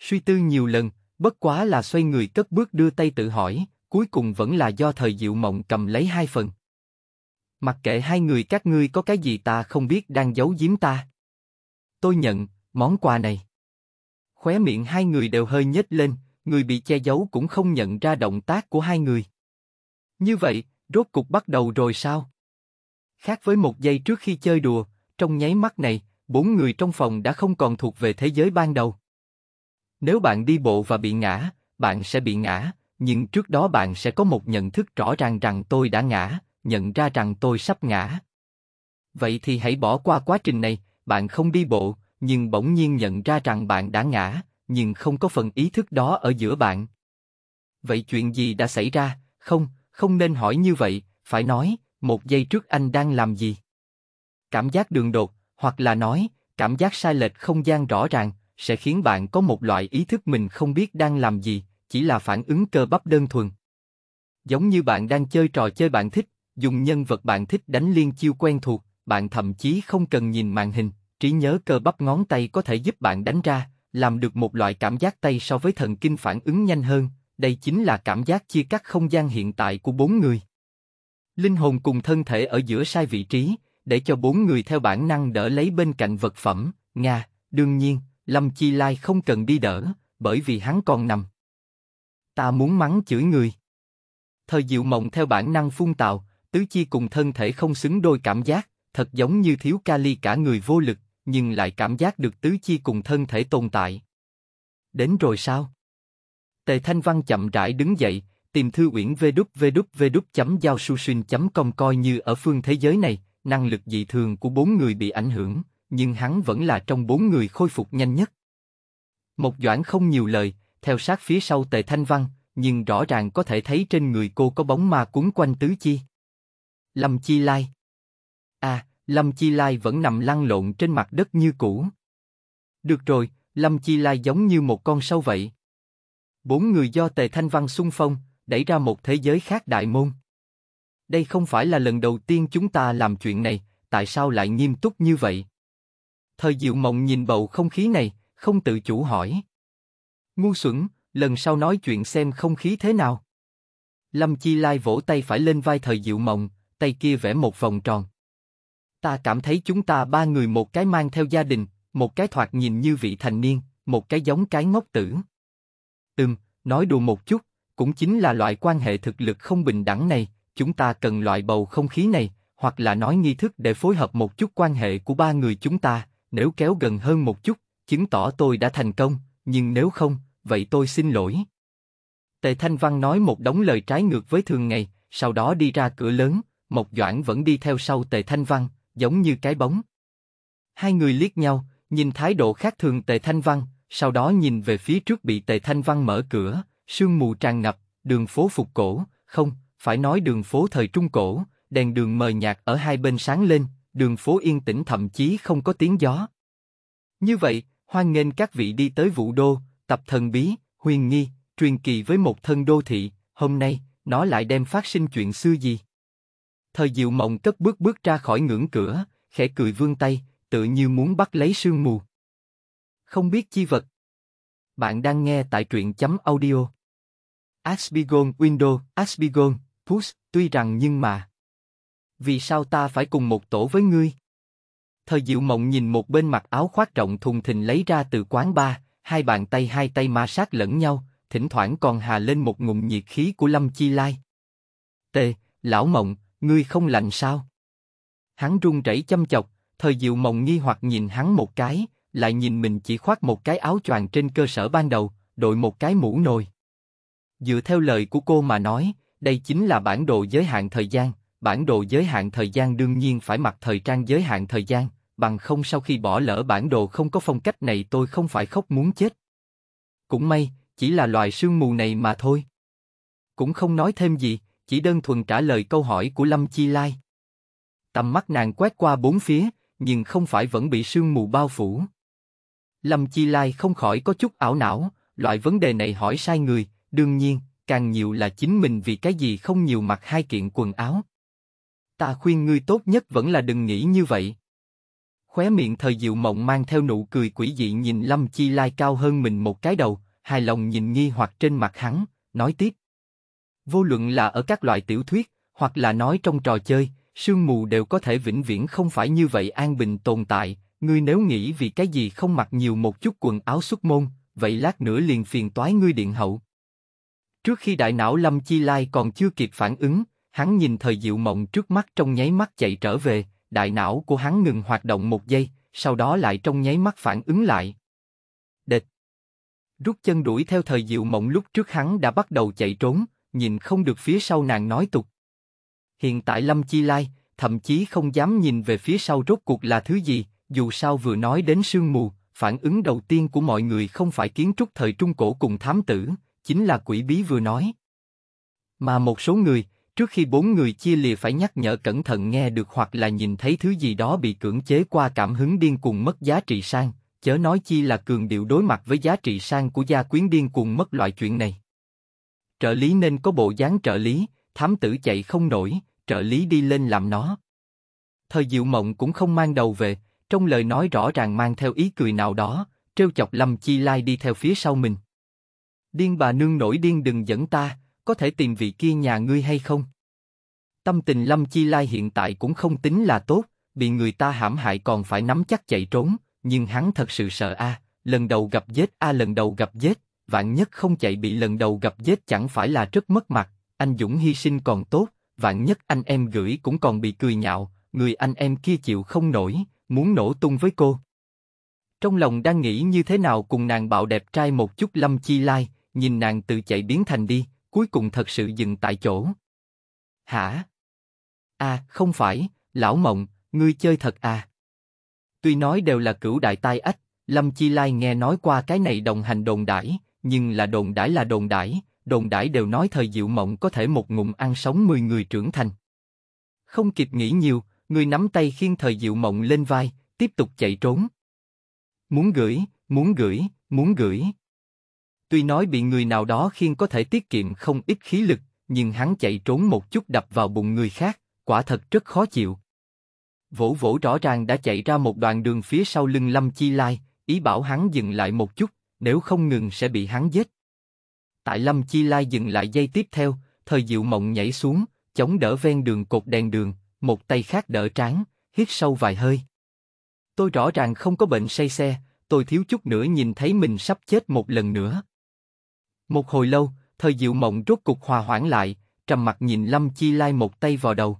Suy tư nhiều lần, bất quá là xoay người cất bước đưa tay tự hỏi, cuối cùng vẫn là do thời diệu mộng cầm lấy hai phần. Mặc kệ hai người các ngươi có cái gì ta không biết đang giấu giếm ta. Tôi nhận, món quà này. Khóe miệng hai người đều hơi nhếch lên, người bị che giấu cũng không nhận ra động tác của hai người. Như vậy, rốt cục bắt đầu rồi sao? Khác với một giây trước khi chơi đùa, trong nháy mắt này, bốn người trong phòng đã không còn thuộc về thế giới ban đầu. Nếu bạn đi bộ và bị ngã, bạn sẽ bị ngã, nhưng trước đó bạn sẽ có một nhận thức rõ ràng rằng tôi đã ngã, nhận ra rằng tôi sắp ngã. Vậy thì hãy bỏ qua quá trình này, bạn không đi bộ, nhưng bỗng nhiên nhận ra rằng bạn đã ngã, nhưng không có phần ý thức đó ở giữa bạn. Vậy chuyện gì đã xảy ra? Không, không nên hỏi như vậy, phải nói, một giây trước anh đang làm gì? Cảm giác đường đột, hoặc là nói, cảm giác sai lệch không gian rõ ràng, sẽ khiến bạn có một loại ý thức mình không biết đang làm gì, chỉ là phản ứng cơ bắp đơn thuần. Giống như bạn đang chơi trò chơi bạn thích, dùng nhân vật bạn thích đánh liên chiêu quen thuộc, bạn thậm chí không cần nhìn màn hình, trí nhớ cơ bắp ngón tay có thể giúp bạn đánh ra, làm được một loại cảm giác tay so với thần kinh phản ứng nhanh hơn, đây chính là cảm giác chia cắt không gian hiện tại của bốn người. Linh hồn cùng thân thể ở giữa sai vị trí, để cho bốn người theo bản năng đỡ lấy bên cạnh vật phẩm, Nga, đương nhiên, Lâm Chi Lai không cần đi đỡ, bởi vì hắn còn nằm. Ta muốn mắng chửi người. Thời diệu mộng theo bản năng phun tào, tứ chi cùng thân thể không xứng đôi cảm giác, thật giống như thiếu kali cả người vô lực, nhưng lại cảm giác được tứ chi cùng thân thể tồn tại. Đến rồi sao? Tề Thanh Văn chậm rãi đứng dậy, tìm thư uyển vđvđvđ.giao.susin.com coi như ở phương thế giới này, năng lực dị thường của bốn người bị ảnh hưởng, nhưng hắn vẫn là trong bốn người khôi phục nhanh nhất. Một Doãn không nhiều lời, theo sát phía sau Tề Thanh Văn, nhưng rõ ràng có thể thấy trên người cô có bóng ma cuốn quanh tứ chi. Lâm Chi Lai. À, Lâm Chi Lai vẫn nằm lăn lộn trên mặt đất như cũ. Được rồi, Lâm Chi Lai giống như một con sâu vậy. Bốn người do Tề Thanh Văn xung phong, đẩy ra một thế giới khác đại môn. Đây không phải là lần đầu tiên chúng ta làm chuyện này, tại sao lại nghiêm túc như vậy? Thời Diệu Mộng nhìn bầu không khí này, không tự chủ hỏi. Ngu xuẩn, lần sau nói chuyện xem không khí thế nào. Lâm Chi Lai vỗ tay phải lên vai Thời Diệu Mộng, tay kia vẽ một vòng tròn. Ta cảm thấy chúng ta ba người một cái mang theo gia đình, một cái thoạt nhìn như vị thành niên, một cái giống cái ngốc tử. Ừm, nói đùa một chút, cũng chính là loại quan hệ thực lực không bình đẳng này, chúng ta cần loại bầu không khí này, hoặc là nói nghi thức để phối hợp một chút quan hệ của ba người chúng ta, nếu kéo gần hơn một chút, chứng tỏ tôi đã thành công, nhưng nếu không, vậy tôi xin lỗi. Tề Thanh Văn nói một đống lời trái ngược với thường ngày, sau đó đi ra cửa lớn, Mộc Doãn vẫn đi theo sau Tề Thanh Văn, giống như cái bóng. Hai người liếc nhau, nhìn thái độ khác thường Tề Thanh Văn, sau đó nhìn về phía trước bị Tề Thanh Văn mở cửa, sương mù tràn ngập, đường phố phục cổ, không, phải nói đường phố thời trung cổ, đèn đường mờ nhạt ở hai bên sáng lên, đường phố yên tĩnh thậm chí không có tiếng gió. Như vậy, hoan nghênh các vị đi tới Vũ Đô, tập thần bí, huyền nghi, truyền kỳ với một thân đô thị, hôm nay, nó lại đem phát sinh chuyện xưa gì? Thời Diệu Mộng cất bước bước ra khỏi ngưỡng cửa, khẽ cười vương tay, tự như muốn bắt lấy sương mù. Không biết chi vật. Bạn đang nghe tại truyện chấm audio. Asbigon Window, Asbigon, Push, tuy rằng nhưng mà. Vì sao ta phải cùng một tổ với ngươi? Thời Diệu Mộng nhìn một bên mặt áo khoác rộng thùng thình lấy ra từ quán ba hai bàn tay hai tay ma sát lẫn nhau, thỉnh thoảng còn hà lên một ngụm nhiệt khí của Lâm Chi Lai. t lão mộng, ngươi không lạnh sao? Hắn run rẩy chăm chọc, thời diệu mộng nghi hoặc nhìn hắn một cái, lại nhìn mình chỉ khoác một cái áo choàng trên cơ sở ban đầu, đội một cái mũ nồi. Dựa theo lời của cô mà nói, đây chính là bản đồ giới hạn thời gian, bản đồ giới hạn thời gian đương nhiên phải mặc thời trang giới hạn thời gian, bằng không sau khi bỏ lỡ bản đồ không có phong cách này tôi không phải khóc muốn chết. Cũng may, chỉ là loài sương mù này mà thôi. Cũng không nói thêm gì, chỉ đơn thuần trả lời câu hỏi của Lâm Chi Lai. Tầm mắt nàng quét qua bốn phía, nhưng không phải vẫn bị sương mù bao phủ. Lâm Chi Lai không khỏi có chút ảo não, loại vấn đề này hỏi sai người, đương nhiên, càng nhiều là chính mình vì cái gì không nhiều mặc hai kiện quần áo. Ta khuyên ngươi tốt nhất vẫn là đừng nghĩ như vậy. Khóe miệng thời diệu mộng mang theo nụ cười quỷ dị nhìn Lâm Chi Lai cao hơn mình một cái đầu, hài lòng nhìn nghi hoặc trên mặt hắn, nói tiếp, Vô luận là ở các loại tiểu thuyết, hoặc là nói trong trò chơi, sương mù đều có thể vĩnh viễn không phải như vậy an bình tồn tại, ngươi nếu nghĩ vì cái gì không mặc nhiều một chút quần áo xuất môn, vậy lát nữa liền phiền toái ngươi điện hậu. Trước khi đại não Lâm Chi Lai còn chưa kịp phản ứng, hắn nhìn thời diệu mộng trước mắt trong nháy mắt chạy trở về, đại não của hắn ngừng hoạt động một giây, sau đó lại trong nháy mắt phản ứng lại. Địch. Rút chân đuổi theo thời diệu mộng lúc trước hắn đã bắt đầu chạy trốn, nhìn không được phía sau nàng nói tục. Hiện tại Lâm Chi Lai, thậm chí không dám nhìn về phía sau rốt cuộc là thứ gì, dù sao vừa nói đến sương mù, phản ứng đầu tiên của mọi người không phải kiến trúc thời Trung Cổ cùng thám tử, chính là quỷ bí vừa nói. Mà một số người, trước khi bốn người chia lìa phải nhắc nhở cẩn thận nghe được hoặc là nhìn thấy thứ gì đó bị cưỡng chế qua cảm hứng điên cuồng mất giá trị sang, chớ nói chi là cường điệu đối mặt với giá trị sang của gia quyến điên cuồng mất loại chuyện này. Trợ lý nên có bộ dáng trợ lý, thám tử chạy không nổi, trợ lý đi lên làm nó. Thời Diệu Mộng cũng không mang đầu về, trong lời nói rõ ràng mang theo ý cười nào đó, trêu chọc Lâm Chi Lai đi theo phía sau mình. Điên bà nương nổi điên đừng dẫn ta, có thể tìm vị kia nhà ngươi hay không? Tâm tình Lâm Chi Lai hiện tại cũng không tính là tốt, bị người ta hãm hại còn phải nắm chắc chạy trốn, nhưng hắn thật sự sợ a, lần đầu gặp giết a lần đầu gặp giết, vạn nhất không chạy bị lần đầu gặp vết chẳng phải là rất mất mặt, anh Dũng hy sinh còn tốt, vạn nhất anh em gửi cũng còn bị cười nhạo, người anh em kia chịu không nổi, muốn nổ tung với cô. Trong lòng đang nghĩ như thế nào cùng nàng bạo đẹp trai một chút lâm chi lai, nhìn nàng tự chạy biến thành đi, cuối cùng thật sự dừng tại chỗ. Hả? À, không phải, lão mộng, ngươi chơi thật à? Tuy nói đều là cửu đại tai ách, Lâm Chi Lai nghe nói qua cái này đồng hành đồn đãi, nhưng là đồn đãi là đồn đãi, đồn đãi đều nói thời diệu mộng có thể một ngụm ăn sống 10 người trưởng thành. Không kịp nghĩ nhiều, người nắm tay khiêng thời diệu mộng lên vai, tiếp tục chạy trốn. Muốn gửi, muốn gửi, muốn gửi. Tuy nói bị người nào đó khiêng có thể tiết kiệm không ít khí lực, nhưng hắn chạy trốn một chút đập vào bụng người khác, quả thật rất khó chịu. Vỗ vỗ rõ ràng đã chạy ra một đoạn đường phía sau lưng Lâm Chi Lai, ý bảo hắn dừng lại một chút, nếu không ngừng sẽ bị hắn giết. Tại Lâm Chi Lai dừng lại dây tiếp theo, thời diệu mộng nhảy xuống, chống đỡ ven đường cột đèn đường, một tay khác đỡ trán, hít sâu vài hơi. Tôi rõ ràng không có bệnh say xe, tôi thiếu chút nữa nhìn thấy mình sắp chết một lần nữa. Một hồi lâu, thời diệu mộng rốt cục hòa hoãn lại, trầm mặt nhìn Lâm Chi Lai một tay vào đầu.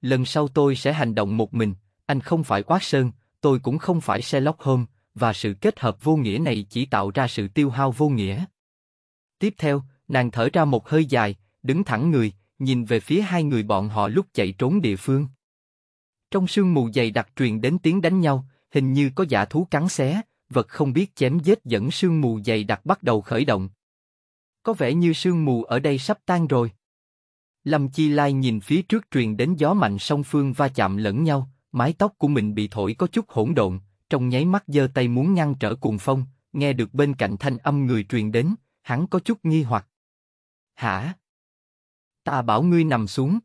Lần sau tôi sẽ hành động một mình, anh không phải Quát Sơn, tôi cũng không phải xe lóc Holmes, và sự kết hợp vô nghĩa này chỉ tạo ra sự tiêu hao vô nghĩa. Tiếp theo, nàng thở ra một hơi dài, đứng thẳng người, nhìn về phía hai người bọn họ lúc chạy trốn địa phương. Trong sương mù dày đặc truyền đến tiếng đánh nhau, hình như có giả thú cắn xé, vật không biết chém giết dẫn sương mù dày đặc bắt đầu khởi động. Có vẻ như sương mù ở đây sắp tan rồi. Lâm Chi Lai nhìn phía trước truyền đến gió mạnh song phương va chạm lẫn nhau, mái tóc của mình bị thổi có chút hỗn độn, trong nháy mắt giơ tay muốn ngăn trở cuồng phong, nghe được bên cạnh thanh âm người truyền đến, hắn có chút nghi hoặc. Hả? Ta bảo ngươi nằm xuống.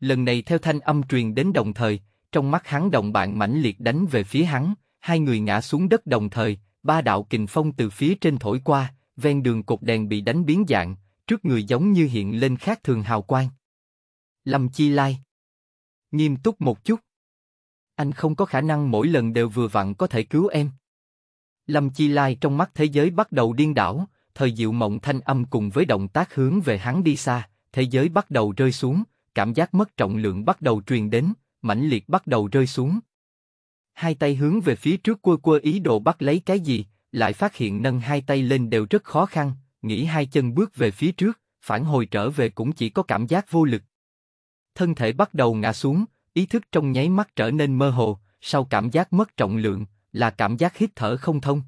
Lần này theo thanh âm truyền đến đồng thời, trong mắt hắn đồng bạn mãnh liệt đánh về phía hắn, hai người ngã xuống đất đồng thời, ba đạo kình phong từ phía trên thổi qua, ven đường cột đèn bị đánh biến dạng, trước người giống như hiện lên khác thường hào quang. Lâm Chi Lai Nghiêm túc một chút. Anh không có khả năng mỗi lần đều vừa vặn có thể cứu em. Lâm Chi Lai trong mắt thế giới bắt đầu điên đảo, thời diệu mộng thanh âm cùng với động tác hướng về hắn đi xa, thế giới bắt đầu rơi xuống, cảm giác mất trọng lượng bắt đầu truyền đến, mãnh liệt bắt đầu rơi xuống. Hai tay hướng về phía trước quơ quơ ý đồ bắt lấy cái gì, lại phát hiện nâng hai tay lên đều rất khó khăn, nghĩ hai chân bước về phía trước, phản hồi trở về cũng chỉ có cảm giác vô lực. Thân thể bắt đầu ngã xuống, Ý thức trong nháy mắt trở nên mơ hồ, sau cảm giác mất trọng lượng, là cảm giác hít thở không thông.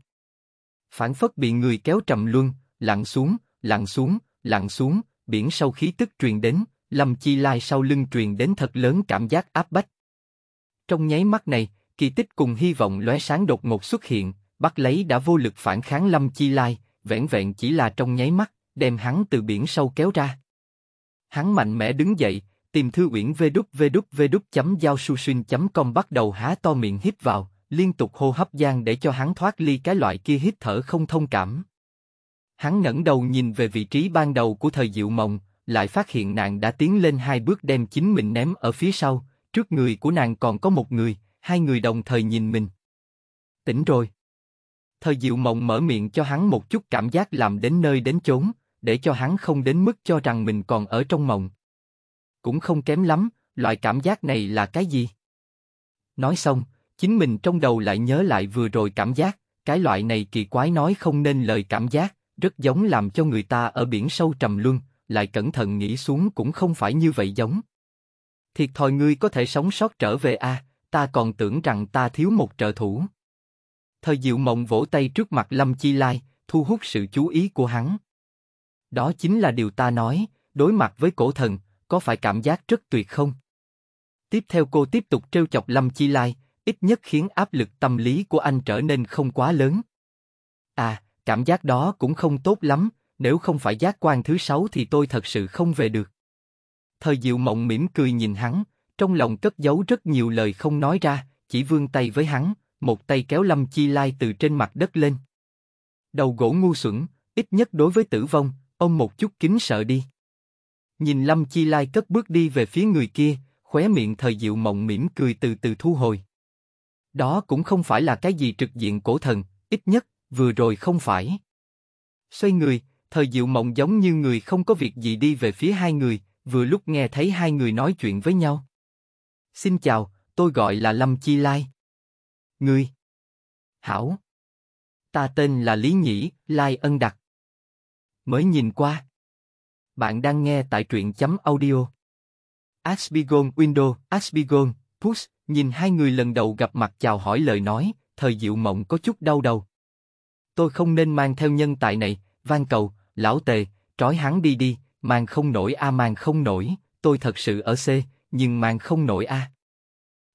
Phản phất bị người kéo trầm luân, lặn xuống, lặn xuống, lặn xuống, biển sâu khí tức truyền đến, Lâm Chi Lai sau lưng truyền đến thật lớn cảm giác áp bách. Trong nháy mắt này, kỳ tích cùng hy vọng lóe sáng đột ngột xuất hiện, bắt lấy đã vô lực phản kháng Lâm Chi Lai, vẻn vẹn chỉ là trong nháy mắt, đem hắn từ biển sâu kéo ra. Hắn mạnh mẽ đứng dậy, Tìm thư uyển vđvđvđ.giao.susin.com bắt đầu há to miệng hít vào, liên tục hô hấp gian để cho hắn thoát ly cái loại kia hít thở không thông cảm. Hắn ngẩng đầu nhìn về vị trí ban đầu của thời diệu mộng, lại phát hiện nàng đã tiến lên hai bước đem chính mình ném ở phía sau, trước người của nàng còn có một người, hai người đồng thời nhìn mình. Tỉnh rồi. Thời diệu mộng mở miệng cho hắn một chút cảm giác làm đến nơi đến chốn, để cho hắn không đến mức cho rằng mình còn ở trong mộng cũng không kém lắm, loại cảm giác này là cái gì? Nói xong, chính mình trong đầu lại nhớ lại vừa rồi cảm giác, cái loại này kỳ quái nói không nên lời cảm giác, rất giống làm cho người ta ở biển sâu trầm luân, lại cẩn thận nghĩ xuống cũng không phải như vậy giống. Thiệt thòi ngươi có thể sống sót trở về a, à, ta còn tưởng rằng ta thiếu một trợ thủ. Thời Diệu Mộng vỗ tay trước mặt Lâm Chi Lai, thu hút sự chú ý của hắn. Đó chính là điều ta nói, đối mặt với cổ thần, có phải cảm giác rất tuyệt không? Tiếp theo cô tiếp tục trêu chọc Lâm Chi Lai, ít nhất khiến áp lực tâm lý của anh trở nên không quá lớn. À, cảm giác đó cũng không tốt lắm, nếu không phải giác quan thứ sáu thì tôi thật sự không về được. Thời Diệu Mộng mỉm cười nhìn hắn, trong lòng cất giấu rất nhiều lời không nói ra, chỉ vươn tay với hắn, một tay kéo Lâm Chi Lai từ trên mặt đất lên. Đầu gỗ ngu xuẩn, ít nhất đối với tử vong, ông một chút kính sợ đi. Nhìn Lâm Chi Lai cất bước đi về phía người kia, khóe miệng thời diệu mộng mỉm cười từ từ thu hồi. Đó cũng không phải là cái gì trực diện cổ thần, ít nhất, vừa rồi không phải. Xoay người, thời diệu mộng giống như người không có việc gì đi về phía hai người, vừa lúc nghe thấy hai người nói chuyện với nhau. Xin chào, tôi gọi là Lâm Chi Lai. người. Hảo. Ta tên là Lý Nhĩ, Lai Ân Đặc. Mới nhìn qua, bạn đang nghe tại truyện chấm audio. Asbigon Window, Asbigon, Push, nhìn hai người lần đầu gặp mặt chào hỏi lời nói, thời diệu mộng có chút đau đầu. Tôi không nên mang theo nhân tại này, van cầu, lão tề, trói hắn đi đi, mang không nổi a à, mang không nổi, tôi thật sự ở C, nhưng mang không nổi a.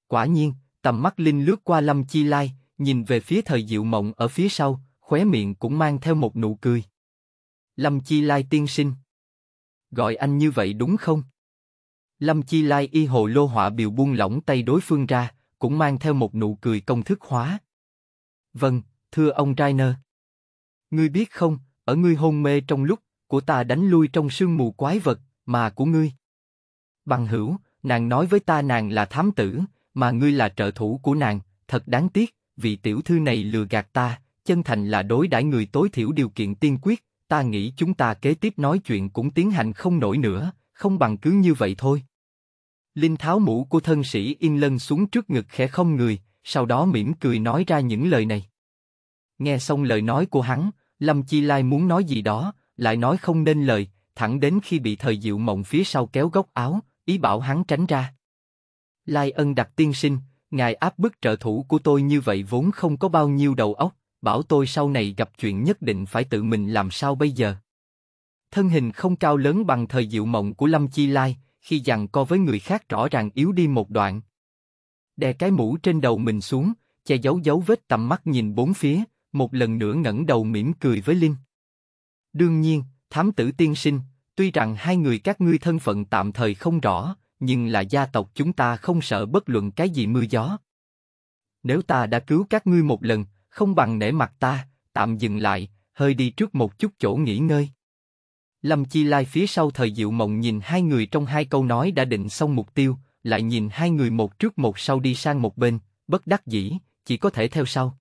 Quả nhiên, tầm mắt Linh lướt qua Lâm Chi Lai, nhìn về phía thời diệu mộng ở phía sau, khóe miệng cũng mang theo một nụ cười. Lâm Chi Lai tiên sinh Gọi anh như vậy đúng không? Lâm Chi Lai y hồ lô họa biểu buông lỏng tay đối phương ra, cũng mang theo một nụ cười công thức hóa. Vâng, thưa ông Rainer. Ngươi biết không, ở ngươi hôn mê trong lúc, của ta đánh lui trong sương mù quái vật, mà của ngươi. Bằng hữu, nàng nói với ta nàng là thám tử, mà ngươi là trợ thủ của nàng, thật đáng tiếc, vì tiểu thư này lừa gạt ta, chân thành là đối đãi người tối thiểu điều kiện tiên quyết, ta nghĩ chúng ta kế tiếp nói chuyện cũng tiến hành không nổi nữa, không bằng cứ như vậy thôi. Linh tháo mũ của thân sĩ in lân xuống trước ngực khẽ không người, sau đó mỉm cười nói ra những lời này. Nghe xong lời nói của hắn, Lâm Chi Lai muốn nói gì đó, lại nói không nên lời, thẳng đến khi bị thời diệu mộng phía sau kéo góc áo, ý bảo hắn tránh ra. Lai ân đặt tiên sinh, ngài áp bức trợ thủ của tôi như vậy vốn không có bao nhiêu đầu óc, bảo tôi sau này gặp chuyện nhất định phải tự mình làm sao bây giờ. Thân hình không cao lớn bằng thời diệu mộng của Lâm Chi Lai, khi giằng co với người khác rõ ràng yếu đi một đoạn. Đè cái mũ trên đầu mình xuống, che giấu dấu vết tầm mắt nhìn bốn phía, một lần nữa ngẩng đầu mỉm cười với Linh. Đương nhiên, thám tử tiên sinh, tuy rằng hai người các ngươi thân phận tạm thời không rõ, nhưng là gia tộc chúng ta không sợ bất luận cái gì mưa gió. Nếu ta đã cứu các ngươi một lần, không bằng nể mặt ta, tạm dừng lại, hơi đi trước một chút chỗ nghỉ ngơi. Lâm Chi Lai phía sau thời Diệu Mộng nhìn hai người trong hai câu nói đã định xong mục tiêu, lại nhìn hai người một trước một sau đi sang một bên, bất đắc dĩ, chỉ có thể theo sau.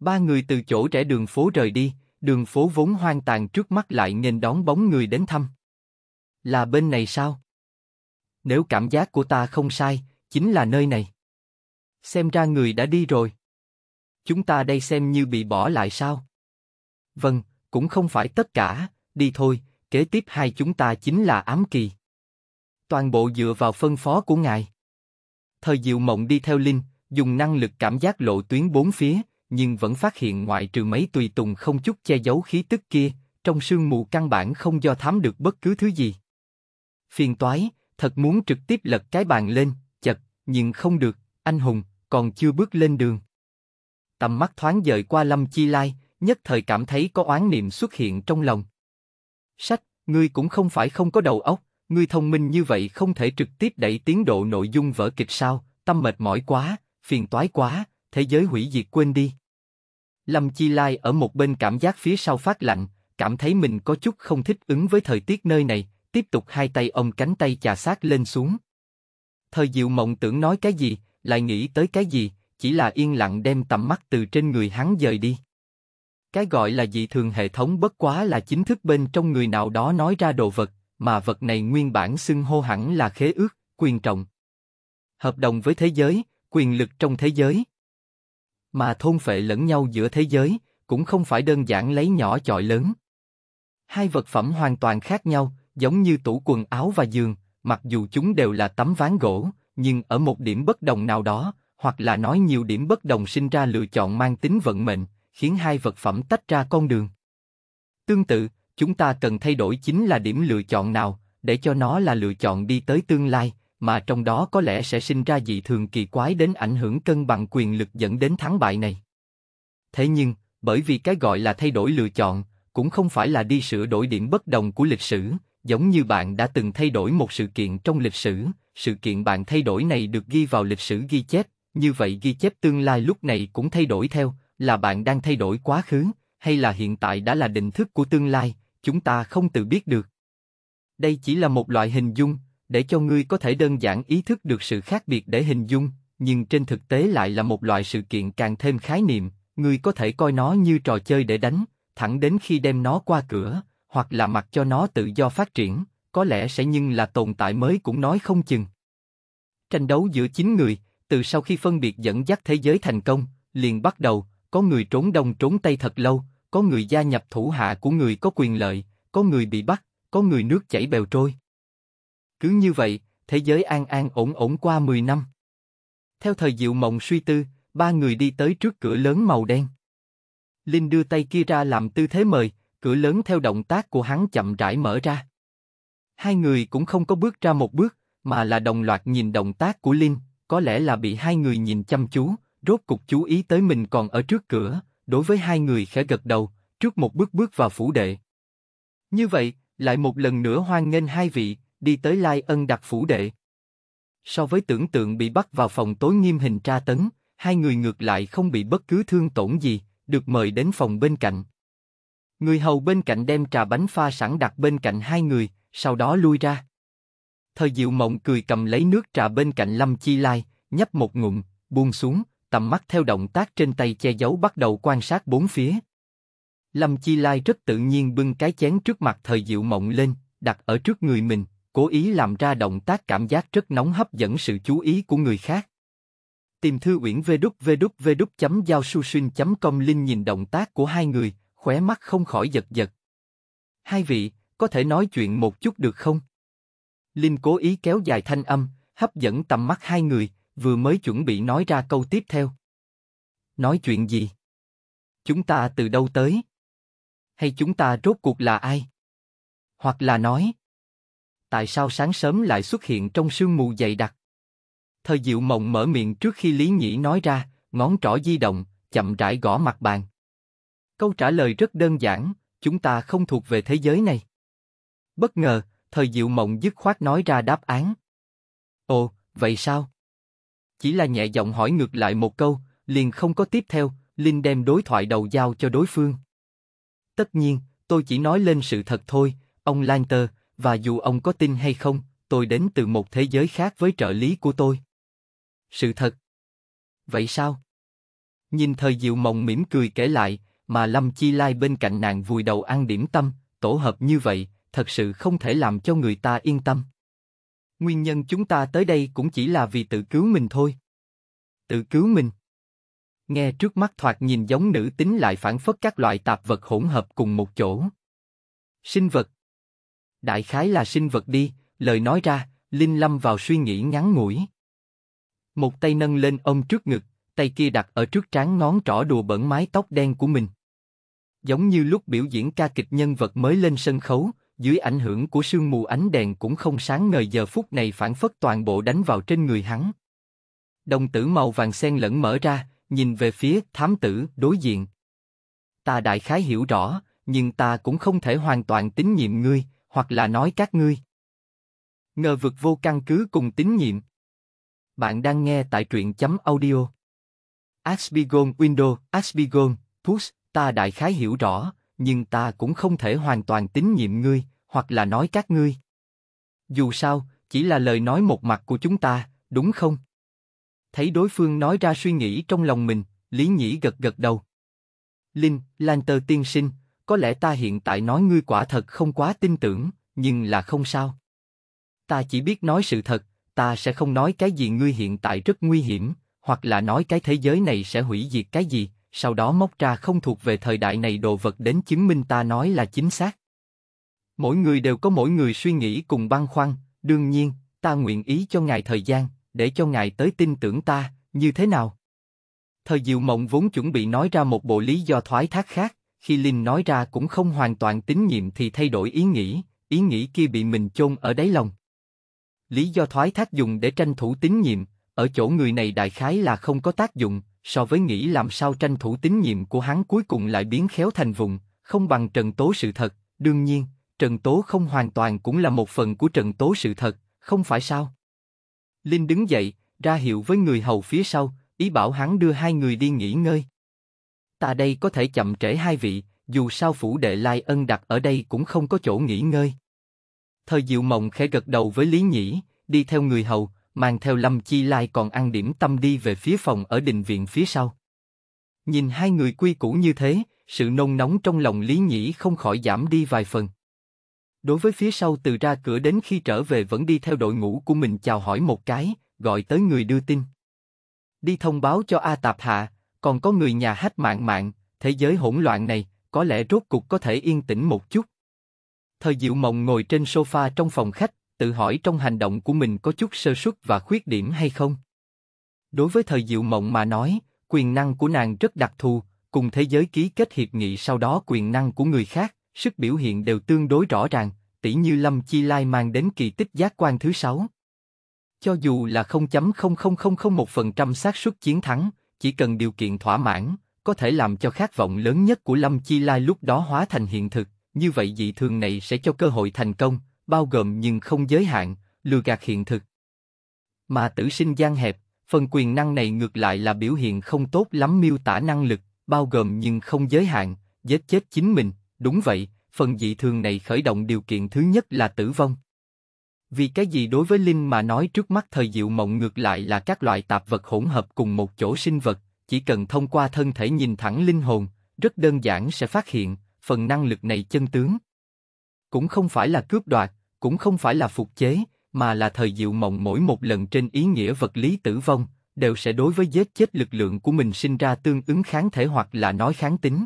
Ba người từ chỗ rẽ đường phố rời đi, đường phố vốn hoang tàn trước mắt lại nên đón bóng người đến thăm. Là bên này sao? Nếu cảm giác của ta không sai, chính là nơi này. Xem ra người đã đi rồi chúng ta đây xem như bị bỏ lại sao? Vâng, cũng không phải tất cả, đi thôi, kế tiếp hai chúng ta chính là ám kỳ. Toàn bộ dựa vào phân phó của ngài. Thời diệu mộng đi theo Linh, dùng năng lực cảm giác lộ tuyến bốn phía, nhưng vẫn phát hiện ngoại trừ mấy tùy tùng không chút che giấu khí tức kia, trong sương mù căn bản không do thám được bất cứ thứ gì. Phiền toái, thật muốn trực tiếp lật cái bàn lên, chật, nhưng không được, anh hùng, còn chưa bước lên đường tầm mắt thoáng dời qua Lâm Chi Lai, nhất thời cảm thấy có oán niệm xuất hiện trong lòng. Sách, ngươi cũng không phải không có đầu óc, ngươi thông minh như vậy không thể trực tiếp đẩy tiến độ nội dung vở kịch sao, tâm mệt mỏi quá, phiền toái quá, thế giới hủy diệt quên đi. Lâm Chi Lai ở một bên cảm giác phía sau phát lạnh, cảm thấy mình có chút không thích ứng với thời tiết nơi này, tiếp tục hai tay ôm cánh tay chà sát lên xuống. Thời Diệu Mộng tưởng nói cái gì, lại nghĩ tới cái gì, chỉ là yên lặng đem tầm mắt từ trên người hắn dời đi. Cái gọi là dị thường hệ thống bất quá là chính thức bên trong người nào đó nói ra đồ vật, mà vật này nguyên bản xưng hô hẳn là khế ước, quyền trọng. Hợp đồng với thế giới, quyền lực trong thế giới. Mà thôn phệ lẫn nhau giữa thế giới, cũng không phải đơn giản lấy nhỏ chọi lớn. Hai vật phẩm hoàn toàn khác nhau, giống như tủ quần áo và giường, mặc dù chúng đều là tấm ván gỗ, nhưng ở một điểm bất đồng nào đó, hoặc là nói nhiều điểm bất đồng sinh ra lựa chọn mang tính vận mệnh, khiến hai vật phẩm tách ra con đường. Tương tự, chúng ta cần thay đổi chính là điểm lựa chọn nào, để cho nó là lựa chọn đi tới tương lai, mà trong đó có lẽ sẽ sinh ra dị thường kỳ quái đến ảnh hưởng cân bằng quyền lực dẫn đến thắng bại này. Thế nhưng, bởi vì cái gọi là thay đổi lựa chọn, cũng không phải là đi sửa đổi điểm bất đồng của lịch sử, giống như bạn đã từng thay đổi một sự kiện trong lịch sử, sự kiện bạn thay đổi này được ghi vào lịch sử ghi chép, như vậy ghi chép tương lai lúc này cũng thay đổi theo, là bạn đang thay đổi quá khứ, hay là hiện tại đã là định thức của tương lai, chúng ta không tự biết được. Đây chỉ là một loại hình dung, để cho ngươi có thể đơn giản ý thức được sự khác biệt để hình dung, nhưng trên thực tế lại là một loại sự kiện càng thêm khái niệm, ngươi có thể coi nó như trò chơi để đánh, thẳng đến khi đem nó qua cửa, hoặc là mặc cho nó tự do phát triển, có lẽ sẽ nhưng là tồn tại mới cũng nói không chừng. Tranh đấu giữa chính người, từ sau khi phân biệt dẫn dắt thế giới thành công, liền bắt đầu, có người trốn đông trốn tây thật lâu, có người gia nhập thủ hạ của người có quyền lợi, có người bị bắt, có người nước chảy bèo trôi. Cứ như vậy, thế giới an an ổn ổn qua 10 năm. Theo thời diệu mộng suy tư, ba người đi tới trước cửa lớn màu đen. Linh đưa tay kia ra làm tư thế mời, cửa lớn theo động tác của hắn chậm rãi mở ra. Hai người cũng không có bước ra một bước, mà là đồng loạt nhìn động tác của Linh, có lẽ là bị hai người nhìn chăm chú, rốt cục chú ý tới mình còn ở trước cửa, đối với hai người khẽ gật đầu, trước một bước bước vào phủ đệ. Như vậy, lại một lần nữa hoan nghênh hai vị, đi tới Lai Ân đặt phủ đệ. So với tưởng tượng bị bắt vào phòng tối nghiêm hình tra tấn, hai người ngược lại không bị bất cứ thương tổn gì, được mời đến phòng bên cạnh. Người hầu bên cạnh đem trà bánh pha sẵn đặt bên cạnh hai người, sau đó lui ra. Thời Diệu Mộng cười cầm lấy nước trà bên cạnh Lâm Chi Lai, nhấp một ngụm, buông xuống, tầm mắt theo động tác trên tay che giấu bắt đầu quan sát bốn phía. Lâm Chi Lai rất tự nhiên bưng cái chén trước mặt Thời Diệu Mộng lên, đặt ở trước người mình, cố ý làm ra động tác cảm giác rất nóng hấp dẫn sự chú ý của người khác. Tìm thư uyển vê đúc vê đúc vê đúc chấm giao su xuyên chấm công linh nhìn động tác của hai người, khóe mắt không khỏi giật giật. Hai vị, có thể nói chuyện một chút được không? Linh cố ý kéo dài thanh âm, hấp dẫn tầm mắt hai người, vừa mới chuẩn bị nói ra câu tiếp theo. Nói chuyện gì? Chúng ta từ đâu tới? Hay chúng ta rốt cuộc là ai? Hoặc là nói, tại sao sáng sớm lại xuất hiện trong sương mù dày đặc? Thời Diệu Mộng mở miệng trước khi Lý Nhĩ nói ra, ngón trỏ di động, chậm rãi gõ mặt bàn. Câu trả lời rất đơn giản, chúng ta không thuộc về thế giới này. Bất ngờ, thời diệu mộng dứt khoát nói ra đáp án. Ồ, vậy sao? Chỉ là nhẹ giọng hỏi ngược lại một câu, liền không có tiếp theo, Linh đem đối thoại đầu giao cho đối phương. Tất nhiên, tôi chỉ nói lên sự thật thôi, ông Lanter, và dù ông có tin hay không, tôi đến từ một thế giới khác với trợ lý của tôi. Sự thật. Vậy sao? Nhìn thời diệu mộng mỉm cười kể lại, mà Lâm Chi Lai bên cạnh nàng vùi đầu ăn điểm tâm, tổ hợp như vậy, thật sự không thể làm cho người ta yên tâm. Nguyên nhân chúng ta tới đây cũng chỉ là vì tự cứu mình thôi. Tự cứu mình. Nghe trước mắt thoạt nhìn giống nữ tính lại phản phất các loại tạp vật hỗn hợp cùng một chỗ. Sinh vật. Đại khái là sinh vật đi, lời nói ra, Linh lâm vào suy nghĩ ngắn ngủi. Một tay nâng lên ông trước ngực, tay kia đặt ở trước trán ngón trỏ đùa bẩn mái tóc đen của mình giống như lúc biểu diễn ca kịch nhân vật mới lên sân khấu, dưới ảnh hưởng của sương mù ánh đèn cũng không sáng ngời giờ phút này phản phất toàn bộ đánh vào trên người hắn. Đồng tử màu vàng xen lẫn mở ra, nhìn về phía thám tử đối diện. Ta đại khái hiểu rõ, nhưng ta cũng không thể hoàn toàn tín nhiệm ngươi, hoặc là nói các ngươi. Ngờ vực vô căn cứ cùng tín nhiệm. Bạn đang nghe tại truyện chấm audio. Asbigon Window, Asbigon, Push, ta đại khái hiểu rõ, nhưng ta cũng không thể hoàn toàn tín nhiệm ngươi, hoặc là nói các ngươi. Dù sao, chỉ là lời nói một mặt của chúng ta, đúng không? Thấy đối phương nói ra suy nghĩ trong lòng mình, Lý Nhĩ gật gật đầu. Linh, Lan Tơ tiên sinh, có lẽ ta hiện tại nói ngươi quả thật không quá tin tưởng, nhưng là không sao. Ta chỉ biết nói sự thật, ta sẽ không nói cái gì ngươi hiện tại rất nguy hiểm, hoặc là nói cái thế giới này sẽ hủy diệt cái gì, sau đó móc ra không thuộc về thời đại này đồ vật đến chứng minh ta nói là chính xác. Mỗi người đều có mỗi người suy nghĩ cùng băn khoăn, đương nhiên, ta nguyện ý cho ngài thời gian, để cho ngài tới tin tưởng ta, như thế nào? Thời Diệu Mộng vốn chuẩn bị nói ra một bộ lý do thoái thác khác, khi Linh nói ra cũng không hoàn toàn tín nhiệm thì thay đổi ý nghĩ, ý nghĩ kia bị mình chôn ở đáy lòng. Lý do thoái thác dùng để tranh thủ tín nhiệm, ở chỗ người này đại khái là không có tác dụng, so với nghĩ làm sao tranh thủ tín nhiệm của hắn cuối cùng lại biến khéo thành vùng, không bằng Trần Tố sự thật, đương nhiên, Trần Tố không hoàn toàn cũng là một phần của Trần Tố sự thật, không phải sao? Linh đứng dậy, ra hiệu với người hầu phía sau, ý bảo hắn đưa hai người đi nghỉ ngơi. Ta đây có thể chậm trễ hai vị, dù sao phủ đệ Lai Ân đặt ở đây cũng không có chỗ nghỉ ngơi. Thời Diệu Mộng khẽ gật đầu với Lý Nhĩ, đi theo người hầu, mang theo Lâm Chi Lai còn ăn điểm tâm đi về phía phòng ở đình viện phía sau. Nhìn hai người quy củ như thế, sự nôn nóng trong lòng Lý Nhĩ không khỏi giảm đi vài phần. Đối với phía sau từ ra cửa đến khi trở về vẫn đi theo đội ngũ của mình chào hỏi một cái, gọi tới người đưa tin. Đi thông báo cho A Tạp Hạ, còn có người nhà hát mạng mạng, thế giới hỗn loạn này, có lẽ rốt cục có thể yên tĩnh một chút. Thời Diệu Mộng ngồi trên sofa trong phòng khách, tự hỏi trong hành động của mình có chút sơ suất và khuyết điểm hay không. Đối với thời diệu mộng mà nói, quyền năng của nàng rất đặc thù, cùng thế giới ký kết hiệp nghị sau đó quyền năng của người khác, sức biểu hiện đều tương đối rõ ràng, tỷ như Lâm Chi Lai mang đến kỳ tích giác quan thứ sáu. Cho dù là 0.00001% xác suất chiến thắng, chỉ cần điều kiện thỏa mãn, có thể làm cho khát vọng lớn nhất của Lâm Chi Lai lúc đó hóa thành hiện thực, như vậy dị thường này sẽ cho cơ hội thành công, bao gồm nhưng không giới hạn, lừa gạt hiện thực. Mà tử sinh gian hẹp, phần quyền năng này ngược lại là biểu hiện không tốt lắm miêu tả năng lực, bao gồm nhưng không giới hạn, giết chết chính mình, đúng vậy, phần dị thường này khởi động điều kiện thứ nhất là tử vong. Vì cái gì đối với Linh mà nói trước mắt thời diệu mộng ngược lại là các loại tạp vật hỗn hợp cùng một chỗ sinh vật, chỉ cần thông qua thân thể nhìn thẳng linh hồn, rất đơn giản sẽ phát hiện, phần năng lực này chân tướng. Cũng không phải là cướp đoạt, cũng không phải là phục chế, mà là thời diệu mộng mỗi một lần trên ý nghĩa vật lý tử vong, đều sẽ đối với giết chết lực lượng của mình sinh ra tương ứng kháng thể hoặc là nói kháng tính.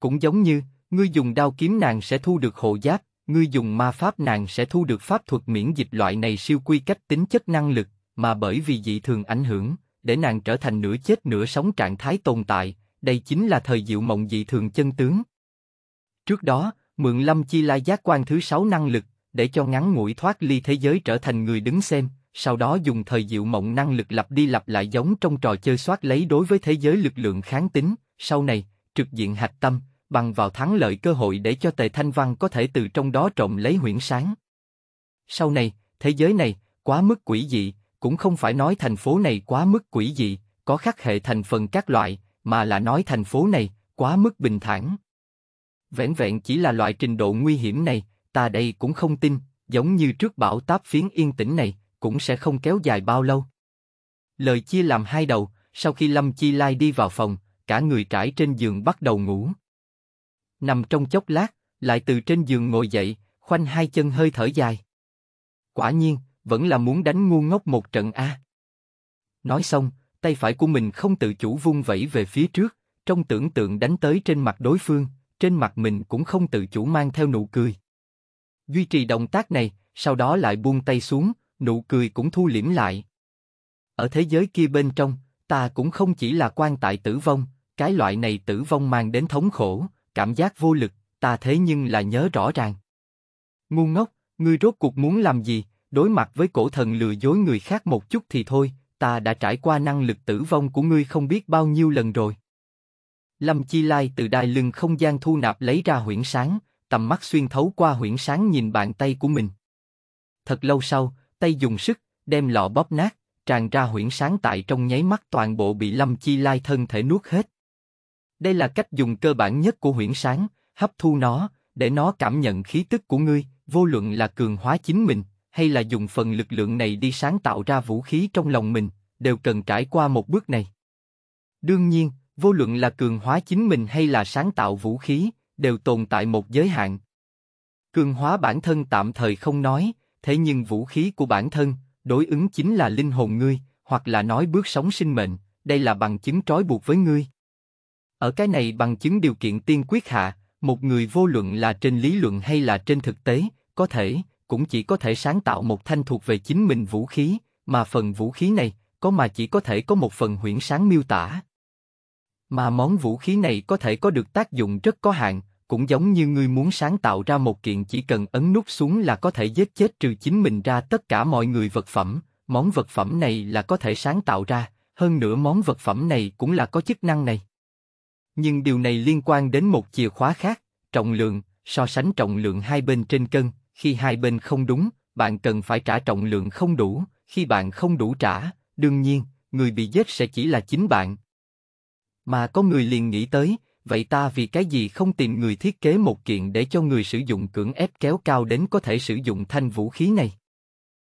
Cũng giống như, ngươi dùng đao kiếm nàng sẽ thu được hộ giáp, ngươi dùng ma pháp nàng sẽ thu được pháp thuật miễn dịch loại này siêu quy cách tính chất năng lực, mà bởi vì dị thường ảnh hưởng, để nàng trở thành nửa chết nửa sống trạng thái tồn tại, đây chính là thời diệu mộng dị thường chân tướng. Trước đó, mượn lâm chi lai giác quan thứ sáu năng lực, để cho ngắn ngủi thoát ly thế giới trở thành người đứng xem, sau đó dùng thời diệu mộng năng lực lặp đi lặp lại giống trong trò chơi soát lấy đối với thế giới lực lượng kháng tính, sau này, trực diện hạch tâm, bằng vào thắng lợi cơ hội để cho Tề Thanh Văn có thể từ trong đó trộm lấy huyễn sáng. Sau này, thế giới này, quá mức quỷ dị, cũng không phải nói thành phố này quá mức quỷ dị, có khắc hệ thành phần các loại, mà là nói thành phố này, quá mức bình thản. Vẻn vẹn chỉ là loại trình độ nguy hiểm này, ta đây cũng không tin, giống như trước bão táp phiến yên tĩnh này, cũng sẽ không kéo dài bao lâu. Lời chia làm hai đầu, sau khi Lâm Chi Lai đi vào phòng, cả người trải trên giường bắt đầu ngủ. Nằm trong chốc lát, lại từ trên giường ngồi dậy, khoanh hai chân hơi thở dài. Quả nhiên, vẫn là muốn đánh ngu ngốc một trận a. Nói xong, tay phải của mình không tự chủ vung vẩy về phía trước, trong tưởng tượng đánh tới trên mặt đối phương, trên mặt mình cũng không tự chủ mang theo nụ cười duy trì động tác này, sau đó lại buông tay xuống, nụ cười cũng thu liễm lại. Ở thế giới kia bên trong, ta cũng không chỉ là quan tại tử vong, cái loại này tử vong mang đến thống khổ, cảm giác vô lực, ta thế nhưng là nhớ rõ ràng. Ngu ngốc, ngươi rốt cuộc muốn làm gì, đối mặt với cổ thần lừa dối người khác một chút thì thôi, ta đã trải qua năng lực tử vong của ngươi không biết bao nhiêu lần rồi. Lâm Chi Lai từ đai lưng không gian thu nạp lấy ra huyễn sáng, tầm mắt xuyên thấu qua huyễn sáng nhìn bàn tay của mình. Thật lâu sau, tay dùng sức, đem lọ bóp nát, tràn ra huyễn sáng tại trong nháy mắt toàn bộ bị Lâm Chi Lai thân thể nuốt hết. Đây là cách dùng cơ bản nhất của huyễn sáng, hấp thu nó, để nó cảm nhận khí tức của ngươi, vô luận là cường hóa chính mình, hay là dùng phần lực lượng này đi sáng tạo ra vũ khí trong lòng mình, đều cần trải qua một bước này. Đương nhiên, vô luận là cường hóa chính mình hay là sáng tạo vũ khí, đều tồn tại một giới hạn. Cường hóa bản thân tạm thời không nói, thế nhưng vũ khí của bản thân, đối ứng chính là linh hồn ngươi, hoặc là nói bước sống sinh mệnh, đây là bằng chứng trói buộc với ngươi. Ở cái này bằng chứng điều kiện tiên quyết hạ, một người vô luận là trên lý luận hay là trên thực tế, có thể, cũng chỉ có thể sáng tạo một thanh thuộc về chính mình vũ khí, mà phần vũ khí này, có mà chỉ có thể có một phần huyễn sáng miêu tả. Mà món vũ khí này có thể có được tác dụng rất có hạn, cũng giống như ngươi muốn sáng tạo ra một kiện chỉ cần ấn nút xuống là có thể giết chết trừ chính mình ra tất cả mọi người vật phẩm, món vật phẩm này là có thể sáng tạo ra, hơn nữa món vật phẩm này cũng là có chức năng này. Nhưng điều này liên quan đến một chìa khóa khác, trọng lượng, so sánh trọng lượng hai bên trên cân, khi hai bên không đúng, bạn cần phải trả trọng lượng không đủ, khi bạn không đủ trả, đương nhiên, người bị giết sẽ chỉ là chính bạn. Mà có người liền nghĩ tới, vậy ta vì cái gì không tìm người thiết kế một kiện để cho người sử dụng cưỡng ép kéo cao đến có thể sử dụng thanh vũ khí này?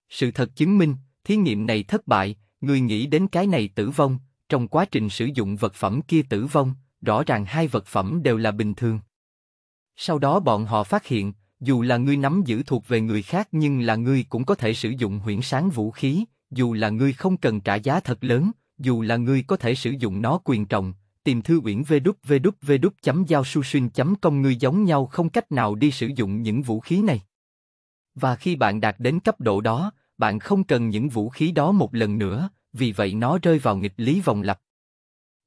Sự thật chứng minh, thí nghiệm này thất bại, người nghĩ đến cái này tử vong, trong quá trình sử dụng vật phẩm kia tử vong, rõ ràng hai vật phẩm đều là bình thường. Sau đó bọn họ phát hiện, dù là ngươi nắm giữ thuộc về người khác nhưng là ngươi cũng có thể sử dụng huyễn sáng vũ khí, dù là ngươi không cần trả giá thật lớn, dù là ngươi có thể sử dụng nó quyền trọng, tìm thư uyển www.giao-su-xuyên.com Người giống nhau không cách nào đi sử dụng những vũ khí này. Và khi bạn đạt đến cấp độ đó, bạn không cần những vũ khí đó một lần nữa, vì vậy nó rơi vào nghịch lý vòng lặp.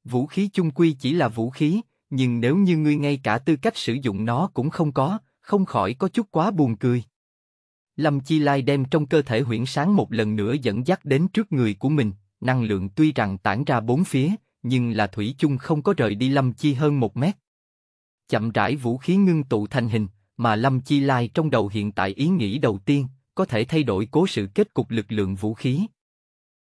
Vũ khí chung quy chỉ là vũ khí, nhưng nếu như ngươi ngay cả tư cách sử dụng nó cũng không có, không khỏi có chút quá buồn cười. Lâm Chi Lai đem trong cơ thể huyễn sáng một lần nữa dẫn dắt đến trước người của mình, năng lượng tuy rằng tản ra bốn phía, nhưng là thủy chung không có rời đi Lâm Chi hơn một mét. Chậm rãi vũ khí ngưng tụ thành hình, mà Lâm Chi Lai trong đầu hiện tại ý nghĩ đầu tiên, có thể thay đổi cố sự kết cục lực lượng vũ khí.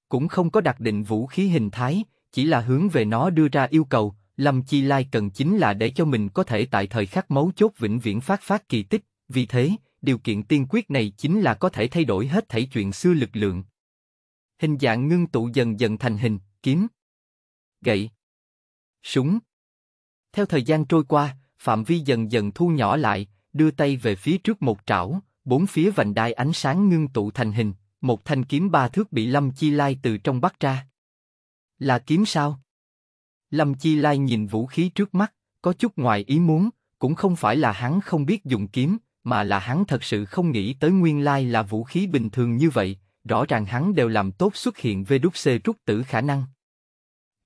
Cũng không có đặc định vũ khí hình thái, chỉ là hướng về nó đưa ra yêu cầu, Lâm Chi Lai cần chính là để cho mình có thể tại thời khắc mấu chốt vĩnh viễn phát phát kỳ tích, vì thế, điều kiện tiên quyết này chính là có thể thay đổi hết thảy chuyện xưa lực lượng. Hình dạng ngưng tụ dần dần thành hình, kiếm, gậy, súng. Theo thời gian trôi qua, phạm vi dần dần thu nhỏ lại, đưa tay về phía trước một trảo, bốn phía vành đai ánh sáng ngưng tụ thành hình, một thanh kiếm ba thước bị Lâm Chi Lai từ trong bắt ra. Là kiếm sao? Lâm Chi Lai nhìn vũ khí trước mắt, có chút ngoài ý muốn, cũng không phải là hắn không biết dùng kiếm, mà là hắn thật sự không nghĩ tới nguyên lai là vũ khí bình thường như vậy, rõ ràng hắn đều làm tốt xuất hiện về đúc xê trúc tử khả năng.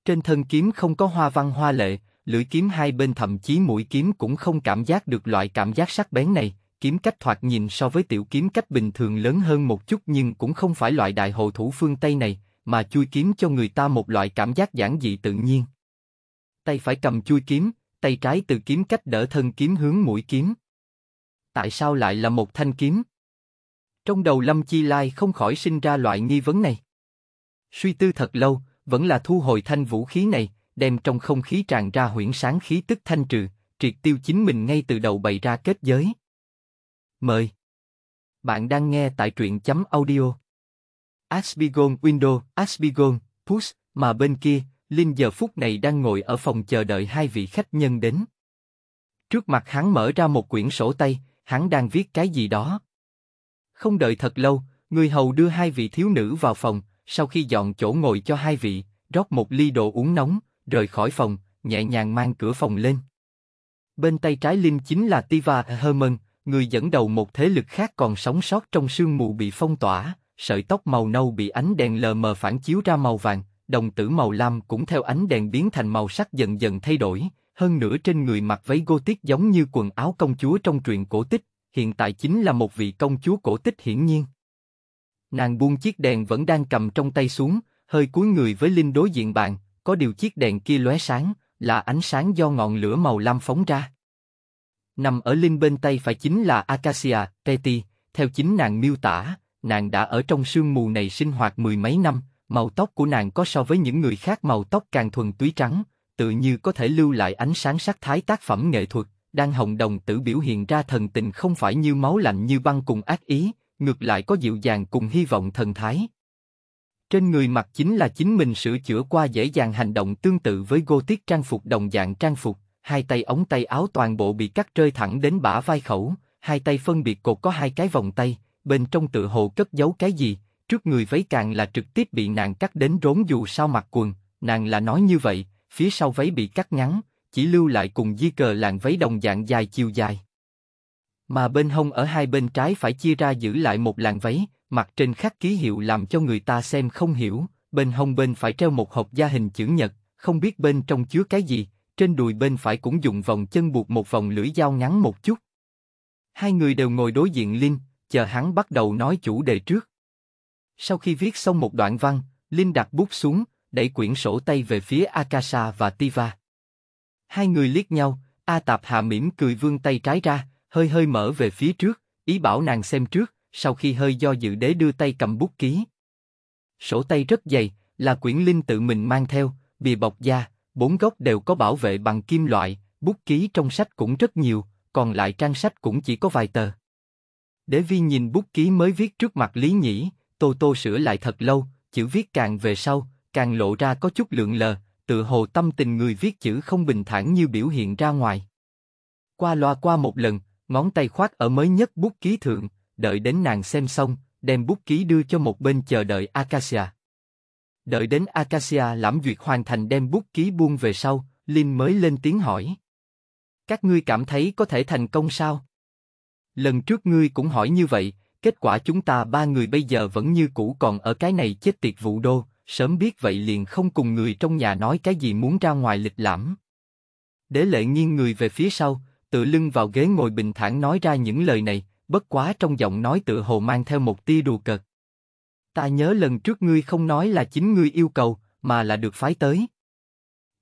Trên thân kiếm không có hoa văn hoa lệ, lưỡi kiếm hai bên thậm chí mũi kiếm cũng không cảm giác được loại cảm giác sắc bén này, kiếm cách thoạt nhìn so với tiểu kiếm cách bình thường lớn hơn một chút nhưng cũng không phải loại đại hộ thủ phương Tây này, mà chui kiếm cho người ta một loại cảm giác giản dị tự nhiên. Tay phải cầm chui kiếm, tay trái từ kiếm cách đỡ thân kiếm hướng mũi kiếm. Tại sao lại là một thanh kiếm? Trong đầu Lâm Chi Lai không khỏi sinh ra loại nghi vấn này. Suy tư thật lâu, vẫn là thu hồi thanh vũ khí này, đem trong không khí tràn ra huyễn sáng khí tức thanh trừ, triệt tiêu chính mình ngay từ đầu bày ra kết giới. Mời! Bạn đang nghe tại truyện chấm audio. Asbigon Window, Asbigon, Push, mà bên kia, Linh giờ phút này đang ngồi ở phòng chờ đợi hai vị khách nhân đến. Trước mặt hắn mở ra một quyển sổ tay, hắn đang viết cái gì đó. Không đợi thật lâu, người hầu đưa hai vị thiếu nữ vào phòng, sau khi dọn chỗ ngồi cho hai vị, rót một ly đồ uống nóng, rời khỏi phòng, nhẹ nhàng mang cửa phòng lên. Bên tay trái Linh chính là Tiva Herman, người dẫn đầu một thế lực khác còn sống sót trong sương mù bị phong tỏa, sợi tóc màu nâu bị ánh đèn lờ mờ phản chiếu ra màu vàng, đồng tử màu lam cũng theo ánh đèn biến thành màu sắc dần dần thay đổi, hơn nữa trên người mặc váy gothic giống như quần áo công chúa trong truyện cổ tích, hiện tại chính là một vị công chúa cổ tích hiển nhiên. Nàng buông chiếc đèn vẫn đang cầm trong tay xuống, hơi cúi người với Linh đối diện bạn, có điều chiếc đèn kia lóe sáng, là ánh sáng do ngọn lửa màu lam phóng ra. Nằm ở Linh bên tay phải chính là Acacia, petty theo chính nàng miêu tả, nàng đã ở trong sương mù này sinh hoạt mười mấy năm, màu tóc của nàng có so với những người khác màu tóc càng thuần túy trắng, tự như có thể lưu lại ánh sáng sắc thái tác phẩm nghệ thuật, đang hồng đồng tử biểu hiện ra thần tình không phải như máu lạnh như băng cùng ác ý, ngược lại có dịu dàng cùng hy vọng thần thái. Trên người mặc chính là chính mình sửa chữa qua dễ dàng hành động tương tự với gô tiết trang phục đồng dạng trang phục, hai tay ống tay áo toàn bộ bị cắt rơi thẳng đến bả vai khẩu, hai tay phân biệt cột có hai cái vòng tay, bên trong tự hồ cất giấu cái gì, trước người váy càng là trực tiếp bị nàng cắt đến rốn dù sao mặc quần, nàng là nói như vậy, phía sau váy bị cắt ngắn, chỉ lưu lại cùng di cờ làng váy đồng dạng dài chiều dài. Mà bên hông ở hai bên trái phải chia ra giữ lại một làn váy, mặt trên khắc ký hiệu làm cho người ta xem không hiểu, bên hông bên phải treo một hộp da hình chữ nhật, không biết bên trong chứa cái gì, trên đùi bên phải cũng dùng vòng chân buộc một vòng lưỡi dao ngắn một chút. Hai người đều ngồi đối diện Linh, chờ hắn bắt đầu nói chủ đề trước. Sau khi viết xong một đoạn văn, Linh đặt bút xuống, đẩy quyển sổ tay về phía Akasha và Tiva. Hai người liếc nhau, A Tạp hạ mỉm cười vươn tay trái ra, hơi hơi mở về phía trước, ý bảo nàng xem trước, sau khi hơi do dự đế đưa tay cầm bút ký. Sổ tay rất dày, là quyển linh tự mình mang theo, bìa bọc da, bốn góc đều có bảo vệ bằng kim loại, bút ký trong sách cũng rất nhiều, còn lại trang sách cũng chỉ có vài tờ. Đế vi nhìn bút ký mới viết trước mặt Lý Nhĩ, Tô Tô sửa lại thật lâu, chữ viết càng về sau, càng lộ ra có chút lượng lờ, tự hồ tâm tình người viết chữ không bình thản như biểu hiện ra ngoài. Qua loa qua một lần, Ngón tay khoát ở mới nhất bút ký thượng, đợi đến nàng xem xong, đem bút ký đưa cho một bên chờ đợi Acacia. Đợi đến Acacia lãm duyệt hoàn thành đem bút ký buông về sau, Linh mới lên tiếng hỏi. Các ngươi cảm thấy có thể thành công sao? Lần trước ngươi cũng hỏi như vậy, kết quả chúng ta ba người bây giờ vẫn như cũ còn ở cái này chết tiệt vụ đô, sớm biết vậy liền không cùng người trong nhà nói cái gì muốn ra ngoài lịch lãm. Đế lệ nghiêng người về phía sau, tựa lưng vào ghế ngồi bình thản nói ra những lời này, bất quá trong giọng nói tựa hồ mang theo một tia đùa cợt. Ta nhớ lần trước ngươi không nói là chính ngươi yêu cầu, mà là được phái tới.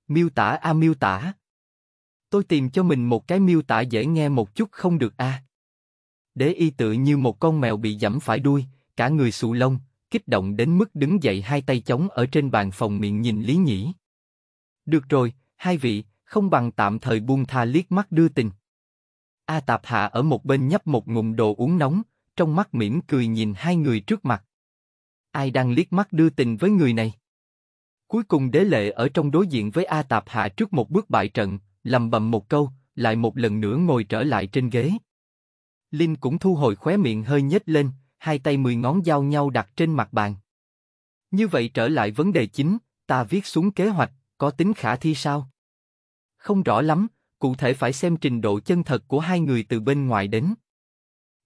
Miêu tả a miêu tả. Tôi tìm cho mình một cái miêu tả dễ nghe một chút không được a. Đế y tự như một con mèo bị giẫm phải đuôi, cả người xù lông, kích động đến mức đứng dậy hai tay chống ở trên bàn phòng miệng nhìn Lý Nhĩ. Được rồi, hai vị, không bằng tạm thời buông tha liếc mắt đưa tình. A Tạp Hạ ở một bên nhấp một ngụm đồ uống nóng, trong mắt mỉm cười nhìn hai người trước mặt. Ai đang liếc mắt đưa tình với người này? Cuối cùng đế lệ ở trong đối diện với A Tạp Hạ trước một bước bại trận, lầm bầm một câu, lại một lần nữa ngồi trở lại trên ghế. Linh cũng thu hồi khóe miệng hơi nhếch lên, hai tay mười ngón giao nhau đặt trên mặt bàn. Như vậy trở lại vấn đề chính, ta viết xuống kế hoạch, có tính khả thi sao? không rõ lắm, cụ thể phải xem trình độ chân thật của hai người từ bên ngoài đến.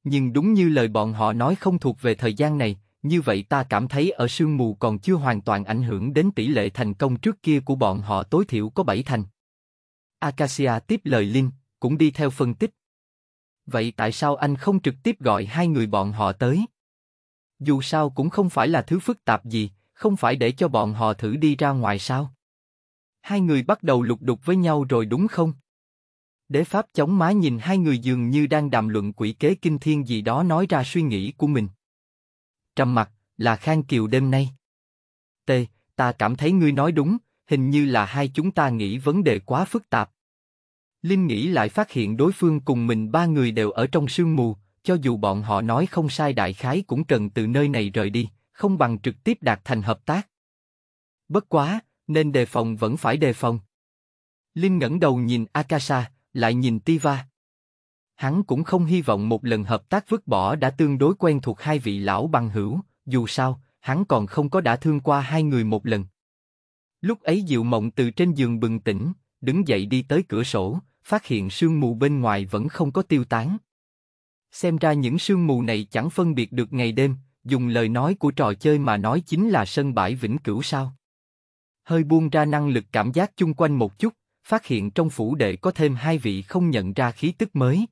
Nhưng đúng như lời bọn họ nói không thuộc về thời gian này, như vậy ta cảm thấy ở sương mù còn chưa hoàn toàn ảnh hưởng đến tỷ lệ thành công trước kia của bọn họ tối thiểu có bảy thành. Acacia tiếp lời Linh, cũng đi theo phân tích. Vậy tại sao anh không trực tiếp gọi hai người bọn họ tới? Dù sao cũng không phải là thứ phức tạp gì, không phải để cho bọn họ thử đi ra ngoài sao? hai người bắt đầu lục đục với nhau rồi đúng không? Đế Pháp chống má nhìn hai người dường như đang đàm luận quỷ kế kinh thiên gì đó nói ra suy nghĩ của mình. Trầm mặt, là Khang Kiều đêm nay. T, ta cảm thấy ngươi nói đúng, hình như là hai chúng ta nghĩ vấn đề quá phức tạp. Linh nghĩ lại phát hiện đối phương cùng mình ba người đều ở trong sương mù, cho dù bọn họ nói không sai đại khái cũng cần từ nơi này rời đi, không bằng trực tiếp đạt thành hợp tác. Bất quá, nên đề phòng vẫn phải đề phòng. Linh ngẩng đầu nhìn Akasha, lại nhìn Tiva. Hắn cũng không hy vọng một lần hợp tác vứt bỏ đã tương đối quen thuộc hai vị lão bằng hữu, dù sao, hắn còn không có đã thương qua hai người một lần. Lúc ấy Diệu Mộng từ trên giường bừng tỉnh, đứng dậy đi tới cửa sổ, phát hiện sương mù bên ngoài vẫn không có tiêu tán. Xem ra những sương mù này chẳng phân biệt được ngày đêm, dùng lời nói của trò chơi mà nói chính là sân bãi vĩnh cửu sao? hơi buông ra năng lực cảm giác chung quanh một chút, phát hiện trong phủ đệ có thêm hai vị không nhận ra khí tức mới.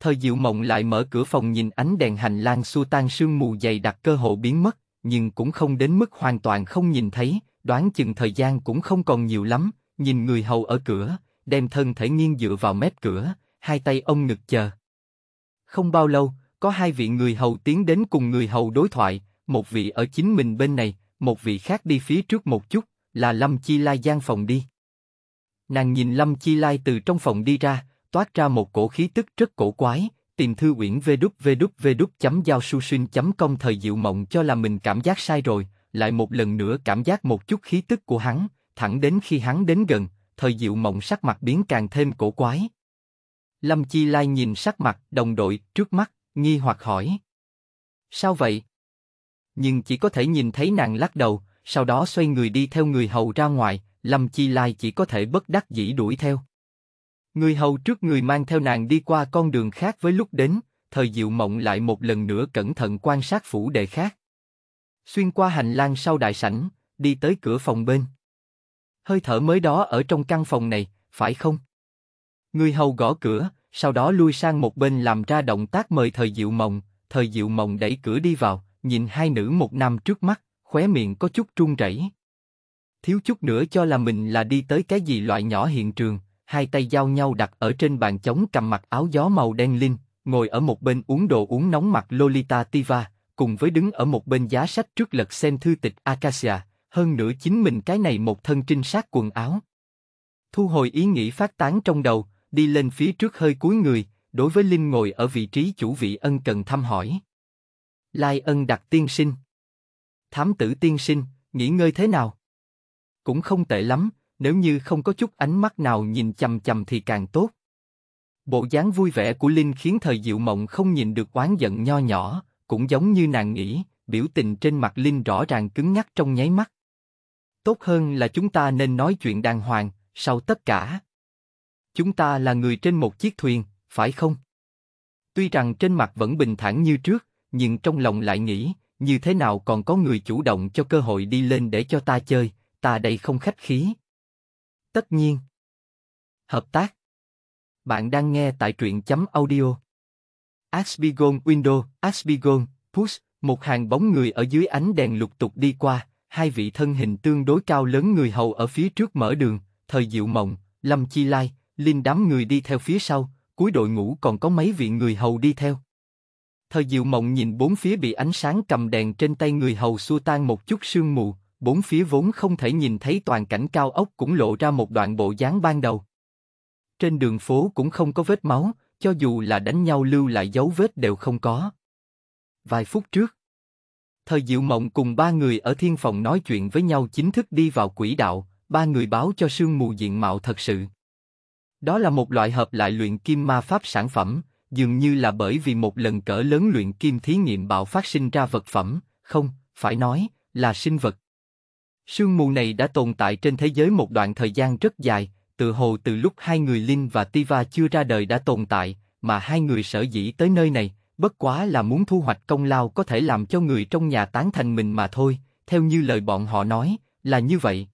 Thời Diệu Mộng lại mở cửa phòng nhìn ánh đèn hành lang xua tan sương mù dày đặc cơ hội biến mất, nhưng cũng không đến mức hoàn toàn không nhìn thấy, đoán chừng thời gian cũng không còn nhiều lắm, nhìn người hầu ở cửa, đem thân thể nghiêng dựa vào mép cửa, hai tay ông ngực chờ. Không bao lâu, có hai vị người hầu tiến đến cùng người hầu đối thoại, một vị ở chính mình bên này, một vị khác đi phía trước một chút, là Lâm Chi Lai gian phòng đi. Nàng nhìn Lâm Chi Lai từ trong phòng đi ra, toát ra một cổ khí tức rất cổ quái, tìm thư uyển www.giao-su-shin.com thời diệu mộng cho là mình cảm giác sai rồi, lại một lần nữa cảm giác một chút khí tức của hắn, thẳng đến khi hắn đến gần, thời diệu mộng sắc mặt biến càng thêm cổ quái. Lâm Chi Lai nhìn sắc mặt đồng đội trước mắt, nghi hoặc hỏi. Sao vậy? Nhưng chỉ có thể nhìn thấy nàng lắc đầu, sau đó xoay người đi theo người hầu ra ngoài, Lâm Chi Lai chỉ có thể bất đắc dĩ đuổi theo. Người hầu trước người mang theo nàng đi qua con đường khác với lúc đến, thời diệu mộng lại một lần nữa cẩn thận quan sát phủ đệ khác. Xuyên qua hành lang sau đại sảnh, đi tới cửa phòng bên. Hơi thở mới đó ở trong căn phòng này, phải không? Người hầu gõ cửa, sau đó lui sang một bên làm ra động tác mời thời diệu mộng, thời diệu mộng đẩy cửa đi vào, nhìn hai nữ một nam trước mắt khóe miệng có chút run rẩy. Thiếu chút nữa cho là mình là đi tới cái gì loại nhỏ hiện trường, hai tay giao nhau đặt ở trên bàn chống cầm mặc áo gió màu đen linh, ngồi ở một bên uống đồ uống nóng mặt Lolita Tiva, cùng với đứng ở một bên giá sách trước lật xem thư tịch Acacia, hơn nữa chính mình cái này một thân trinh sát quần áo. Thu hồi ý nghĩ phát tán trong đầu, đi lên phía trước hơi cuối người, đối với Linh ngồi ở vị trí chủ vị ân cần thăm hỏi. Lai ân đặt tiên sinh thám tử tiên sinh, nghỉ ngơi thế nào? Cũng không tệ lắm, nếu như không có chút ánh mắt nào nhìn chầm chầm thì càng tốt. Bộ dáng vui vẻ của Linh khiến thời diệu mộng không nhìn được oán giận nho nhỏ, cũng giống như nàng nghĩ, biểu tình trên mặt Linh rõ ràng cứng nhắc trong nháy mắt. Tốt hơn là chúng ta nên nói chuyện đàng hoàng, sau tất cả. Chúng ta là người trên một chiếc thuyền, phải không? Tuy rằng trên mặt vẫn bình thản như trước, nhưng trong lòng lại nghĩ, như thế nào còn có người chủ động cho cơ hội đi lên để cho ta chơi, ta đây không khách khí. Tất nhiên. Hợp tác. Bạn đang nghe tại truyện chấm audio. Asbigon Window, Asbigon, Push, một hàng bóng người ở dưới ánh đèn lục tục đi qua, hai vị thân hình tương đối cao lớn người hầu ở phía trước mở đường, thời diệu mộng, lâm chi lai, linh đám người đi theo phía sau, cuối đội ngũ còn có mấy vị người hầu đi theo. Thời Diệu Mộng nhìn bốn phía bị ánh sáng cầm đèn trên tay người hầu xua tan một chút sương mù, bốn phía vốn không thể nhìn thấy toàn cảnh cao ốc cũng lộ ra một đoạn bộ dáng ban đầu. Trên đường phố cũng không có vết máu, cho dù là đánh nhau lưu lại dấu vết đều không có. Vài phút trước, Thời Diệu Mộng cùng ba người ở thiên phòng nói chuyện với nhau chính thức đi vào quỹ đạo, ba người báo cho sương mù diện mạo thật sự. Đó là một loại hợp lại luyện kim ma pháp sản phẩm, dường như là bởi vì một lần cỡ lớn luyện kim thí nghiệm bạo phát sinh ra vật phẩm, không, phải nói, là sinh vật. Sương mù này đã tồn tại trên thế giới một đoạn thời gian rất dài, từ hồ từ lúc hai người Linh và Tiva chưa ra đời đã tồn tại, mà hai người sở dĩ tới nơi này, bất quá là muốn thu hoạch công lao có thể làm cho người trong nhà tán thành mình mà thôi, theo như lời bọn họ nói, là như vậy.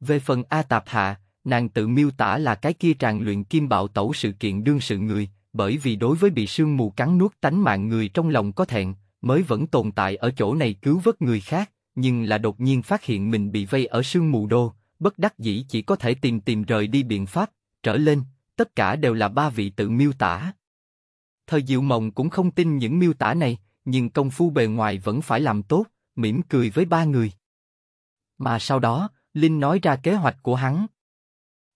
Về phần A Tạp Hạ, nàng tự miêu tả là cái kia tràn luyện kim bạo tẩu sự kiện đương sự người, bởi vì đối với bị sương mù cắn nuốt tánh mạng người trong lòng có thẹn, mới vẫn tồn tại ở chỗ này cứu vớt người khác, nhưng là đột nhiên phát hiện mình bị vây ở sương mù đô, bất đắc dĩ chỉ có thể tìm tìm rời đi biện pháp, trở lên, tất cả đều là ba vị tự miêu tả. Thời Diệu Mộng cũng không tin những miêu tả này, nhưng công phu bề ngoài vẫn phải làm tốt, mỉm cười với ba người. Mà sau đó, Linh nói ra kế hoạch của hắn.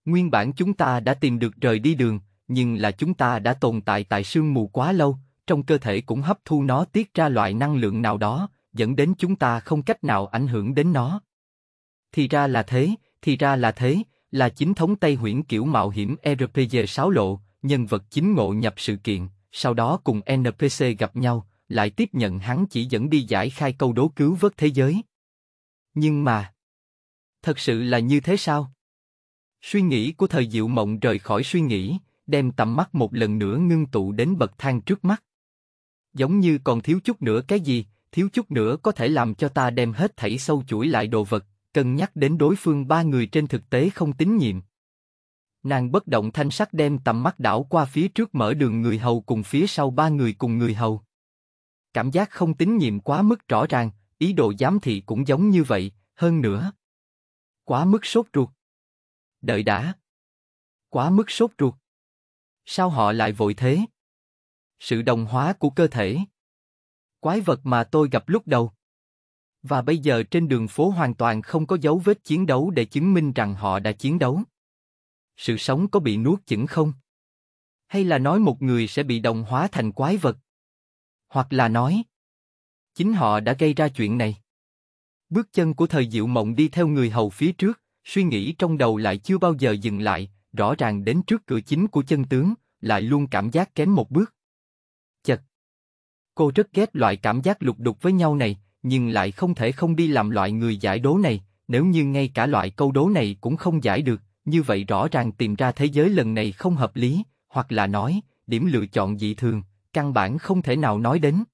Nguyên bản chúng ta đã tìm được rời đi đường, nhưng là chúng ta đã tồn tại tại sương mù quá lâu, trong cơ thể cũng hấp thu nó tiết ra loại năng lượng nào đó, dẫn đến chúng ta không cách nào ảnh hưởng đến nó. Thì ra là thế, thì ra là thế, là chính thống Tây Huyễn kiểu mạo hiểm RPG 6 lộ, nhân vật chính ngộ nhập sự kiện, sau đó cùng NPC gặp nhau, lại tiếp nhận hắn chỉ dẫn đi giải khai câu đố cứu vớt thế giới. Nhưng mà... Thật sự là như thế sao? Suy nghĩ của thời diệu mộng rời khỏi suy nghĩ, đem tầm mắt một lần nữa ngưng tụ đến bậc thang trước mắt. Giống như còn thiếu chút nữa cái gì, thiếu chút nữa có thể làm cho ta đem hết thảy sâu chuỗi lại đồ vật, cân nhắc đến đối phương ba người trên thực tế không tín nhiệm. Nàng bất động thanh sắc đem tầm mắt đảo qua phía trước mở đường người hầu cùng phía sau ba người cùng người hầu. Cảm giác không tín nhiệm quá mức rõ ràng, ý đồ giám thị cũng giống như vậy, hơn nữa. Quá mức sốt ruột. Đợi đã. Quá mức sốt ruột. Sao họ lại vội thế? Sự đồng hóa của cơ thể. Quái vật mà tôi gặp lúc đầu. Và bây giờ trên đường phố hoàn toàn không có dấu vết chiến đấu để chứng minh rằng họ đã chiến đấu. Sự sống có bị nuốt chửng không? Hay là nói một người sẽ bị đồng hóa thành quái vật? Hoặc là nói, chính họ đã gây ra chuyện này. Bước chân của thời diệu mộng đi theo người hầu phía trước, suy nghĩ trong đầu lại chưa bao giờ dừng lại, rõ ràng đến trước cửa chính của chân tướng, lại luôn cảm giác kém một bước. Chật! Cô rất ghét loại cảm giác lục đục với nhau này, nhưng lại không thể không đi làm loại người giải đố này, nếu như ngay cả loại câu đố này cũng không giải được, như vậy rõ ràng tìm ra thế giới lần này không hợp lý, hoặc là nói, điểm lựa chọn dị thường, căn bản không thể nào nói đến.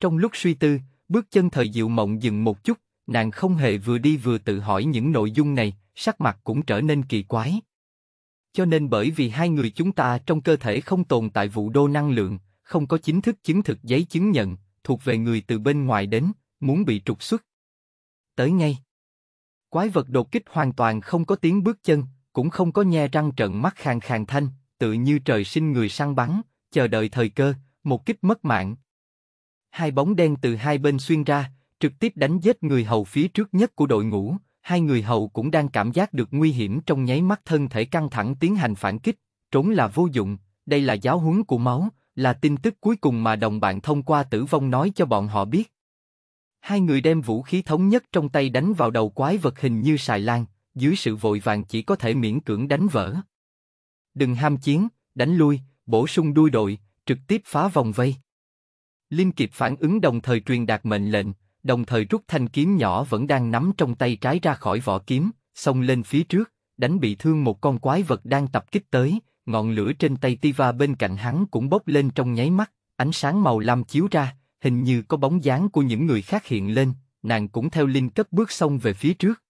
Trong lúc suy tư, bước chân thời diệu mộng dừng một chút, nàng không hề vừa đi vừa tự hỏi những nội dung này, sắc mặt cũng trở nên kỳ quái, cho nên bởi vì hai người chúng ta trong cơ thể không tồn tại vụ đô năng lượng, không có chính thức chứng thực giấy chứng nhận, thuộc về người từ bên ngoài đến, muốn bị trục xuất. Tới ngay. Quái vật đột kích hoàn toàn không có tiếng bước chân, cũng không có nhe răng trận mắt khàn khàn thanh, tự như trời sinh người săn bắn, chờ đợi thời cơ, một kích mất mạng. Hai bóng đen từ hai bên xuyên ra, trực tiếp đánh giết người hầu phía trước nhất của đội ngũ, hai người hậu cũng đang cảm giác được nguy hiểm trong nháy mắt thân thể căng thẳng tiến hành phản kích, trốn là vô dụng, đây là giáo huấn của máu, là tin tức cuối cùng mà đồng bạn thông qua tử vong nói cho bọn họ biết. Hai người đem vũ khí thống nhất trong tay đánh vào đầu quái vật hình như xài lan, dưới sự vội vàng chỉ có thể miễn cưỡng đánh vỡ. Đừng ham chiến, đánh lui, bổ sung đuôi đội, trực tiếp phá vòng vây. Linh kịp phản ứng đồng thời truyền đạt mệnh lệnh, đồng thời rút thanh kiếm nhỏ vẫn đang nắm trong tay trái ra khỏi vỏ kiếm, xông lên phía trước, đánh bị thương một con quái vật đang tập kích tới, ngọn lửa trên tay Tiva bên cạnh hắn cũng bốc lên trong nháy mắt, ánh sáng màu lam chiếu ra, hình như có bóng dáng của những người khác hiện lên, nàng cũng theo linh cất bước xông về phía trước.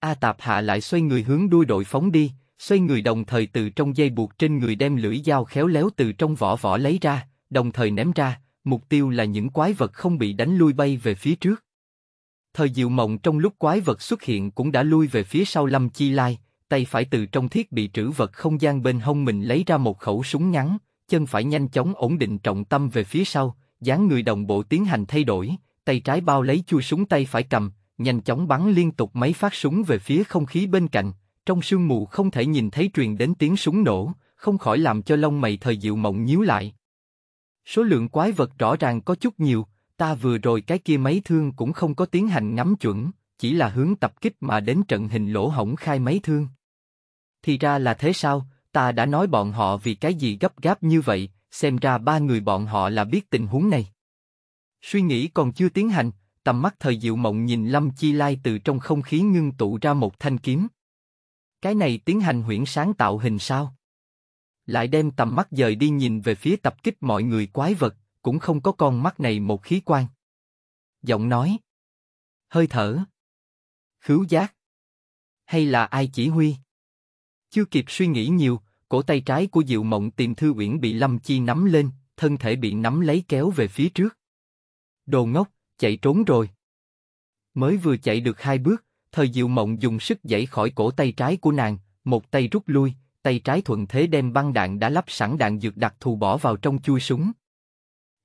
A Tạp Hạ lại xoay người hướng đuôi đội phóng đi, xoay người đồng thời từ trong dây buộc trên người đem lưỡi dao khéo léo từ trong vỏ vỏ lấy ra, đồng thời ném ra, mục tiêu là những quái vật không bị đánh lui bay về phía trước. Thời diệu mộng trong lúc quái vật xuất hiện cũng đã lui về phía sau Lâm Chi Lai, tay phải từ trong thiết bị trữ vật không gian bên hông mình lấy ra một khẩu súng ngắn, chân phải nhanh chóng ổn định trọng tâm về phía sau, dáng người đồng bộ tiến hành thay đổi, tay trái bao lấy chui súng tay phải cầm, nhanh chóng bắn liên tục mấy phát súng về phía không khí bên cạnh, trong sương mù không thể nhìn thấy truyền đến tiếng súng nổ, không khỏi làm cho lông mày thời diệu mộng nhíu lại, Số lượng quái vật rõ ràng có chút nhiều, ta vừa rồi cái kia mấy thương cũng không có tiến hành ngắm chuẩn, chỉ là hướng tập kích mà đến trận hình lỗ hổng khai mấy thương. Thì ra là thế sao, ta đã nói bọn họ vì cái gì gấp gáp như vậy, xem ra ba người bọn họ là biết tình huống này. Suy nghĩ còn chưa tiến hành, tầm mắt thời diệu mộng nhìn Lâm Chi Lai từ trong không khí ngưng tụ ra một thanh kiếm. Cái này tiến hành huyễn sáng tạo hình sao? lại đem tầm mắt dời đi nhìn về phía tập kích mọi người quái vật, cũng không có con mắt này một khí quan. Giọng nói. Hơi thở. Khứu giác. Hay là ai chỉ huy? Chưa kịp suy nghĩ nhiều, cổ tay trái của Diệu Mộng tìm Thư Uyển bị Lâm Chi nắm lên, thân thể bị nắm lấy kéo về phía trước. Đồ ngốc, chạy trốn rồi. Mới vừa chạy được hai bước, thời Diệu Mộng dùng sức giãy khỏi cổ tay trái của nàng, một tay rút lui, tay trái thuận thế đem băng đạn đã lắp sẵn đạn dược đặc thù bỏ vào trong chui súng.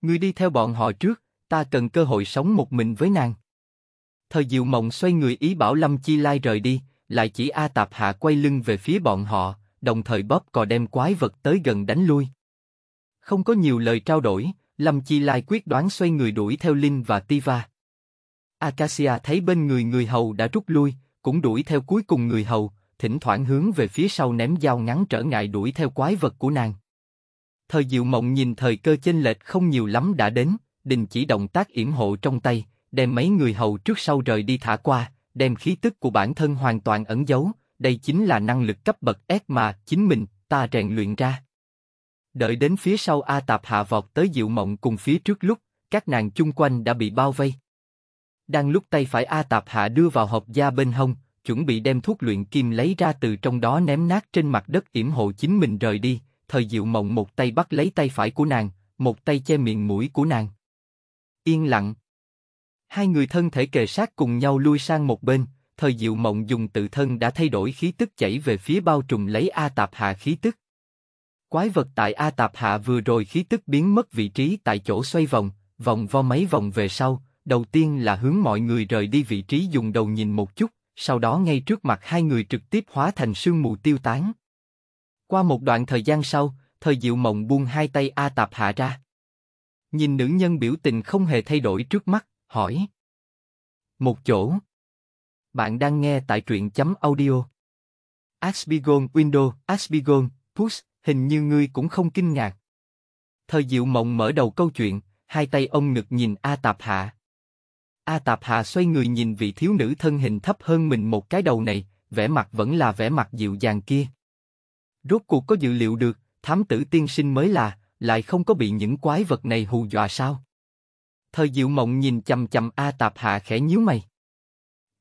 Ngươi đi theo bọn họ trước, ta cần cơ hội sống một mình với nàng. Thời Diệu Mộng xoay người ý bảo Lâm Chi Lai rời đi, lại chỉ A Tạp Hạ quay lưng về phía bọn họ, đồng thời bóp cò đem quái vật tới gần đánh lui. Không có nhiều lời trao đổi, Lâm Chi Lai quyết đoán xoay người đuổi theo Linh và Tiva. Acacia thấy bên người người hầu đã rút lui, cũng đuổi theo cuối cùng người hầu, thỉnh thoảng hướng về phía sau ném dao ngắn trở ngại đuổi theo quái vật của nàng. Thời Diệu Mộng nhìn thời cơ chênh lệch không nhiều lắm đã đến, đình chỉ động tác yểm hộ trong tay, đem mấy người hầu trước sau rời đi thả qua, đem khí tức của bản thân hoàn toàn ẩn giấu, đây chính là năng lực cấp bậc S mà chính mình, ta rèn luyện ra. Đợi đến phía sau A Tạp hạ vọt tới Diệu Mộng cùng phía trước lúc, các nàng chung quanh đã bị bao vây. Đang lúc tay phải A Tạp hạ đưa vào hộp da bên hông, chuẩn bị đem thuốc luyện kim lấy ra từ trong đó ném nát trên mặt đất yểm hộ chính mình rời đi, thời diệu mộng một tay bắt lấy tay phải của nàng, một tay che miệng mũi của nàng. Yên lặng. Hai người thân thể kề sát cùng nhau lui sang một bên, thời diệu mộng dùng tự thân đã thay đổi khí tức chảy về phía bao trùm lấy A Tạp Hạ khí tức. Quái vật tại A Tạp Hạ vừa rồi khí tức biến mất vị trí tại chỗ xoay vòng, vòng vo mấy vòng về sau, đầu tiên là hướng mọi người rời đi vị trí dùng đầu nhìn một chút, sau đó ngay trước mặt hai người trực tiếp hóa thành sương mù tiêu tán. Qua một đoạn thời gian sau, thời diệu mộng buông hai tay A Tạp Hạ ra. Nhìn nữ nhân biểu tình không hề thay đổi trước mắt, hỏi. Một chỗ. Bạn đang nghe tại truyện chấm audio. Asbigon Window, Asbigon, Push, hình như ngươi cũng không kinh ngạc. Thời diệu mộng mở đầu câu chuyện, hai tay ông ngực nhìn A Tạp Hạ, A Tạp Hà xoay người nhìn vị thiếu nữ thân hình thấp hơn mình một cái đầu này, vẻ mặt vẫn là vẻ mặt dịu dàng kia. Rốt cuộc có dự liệu được, thám tử tiên sinh mới là, lại không có bị những quái vật này hù dọa sao? Thời Diệu Mộng nhìn chầm chầm A Tạp hà khẽ nhíu mày.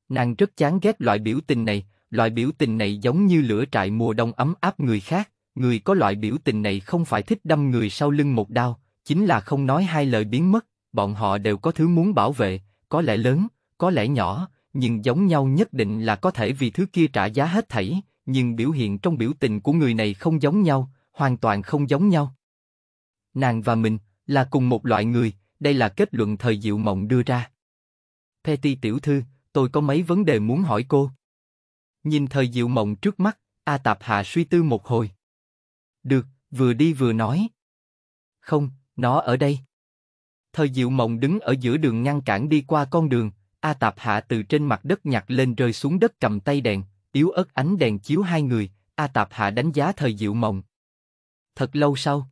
Nàng rất chán ghét loại biểu tình này, loại biểu tình này giống như lửa trại mùa đông ấm áp người khác, người có loại biểu tình này không phải thích đâm người sau lưng một đao, chính là không nói hai lời biến mất, bọn họ đều có thứ muốn bảo vệ, có lẽ lớn, có lẽ nhỏ, nhưng giống nhau nhất định là có thể vì thứ kia trả giá hết thảy, nhưng biểu hiện trong biểu tình của người này không giống nhau, hoàn toàn không giống nhau. Nàng và mình là cùng một loại người, đây là kết luận thời diệu mộng đưa ra. Petty tiểu thư, tôi có mấy vấn đề muốn hỏi cô. Nhìn thời diệu mộng trước mắt, A Tạp Hạ suy tư một hồi. Được, vừa đi vừa nói. Không, nó ở đây. Thời Diệu Mộng đứng ở giữa đường ngăn cản đi qua con đường, A Tạp Hạ từ trên mặt đất nhặt lên rơi xuống đất cầm tay đèn, yếu ớt ánh đèn chiếu hai người, A Tạp Hạ đánh giá Thời Diệu Mộng. Thật lâu sau.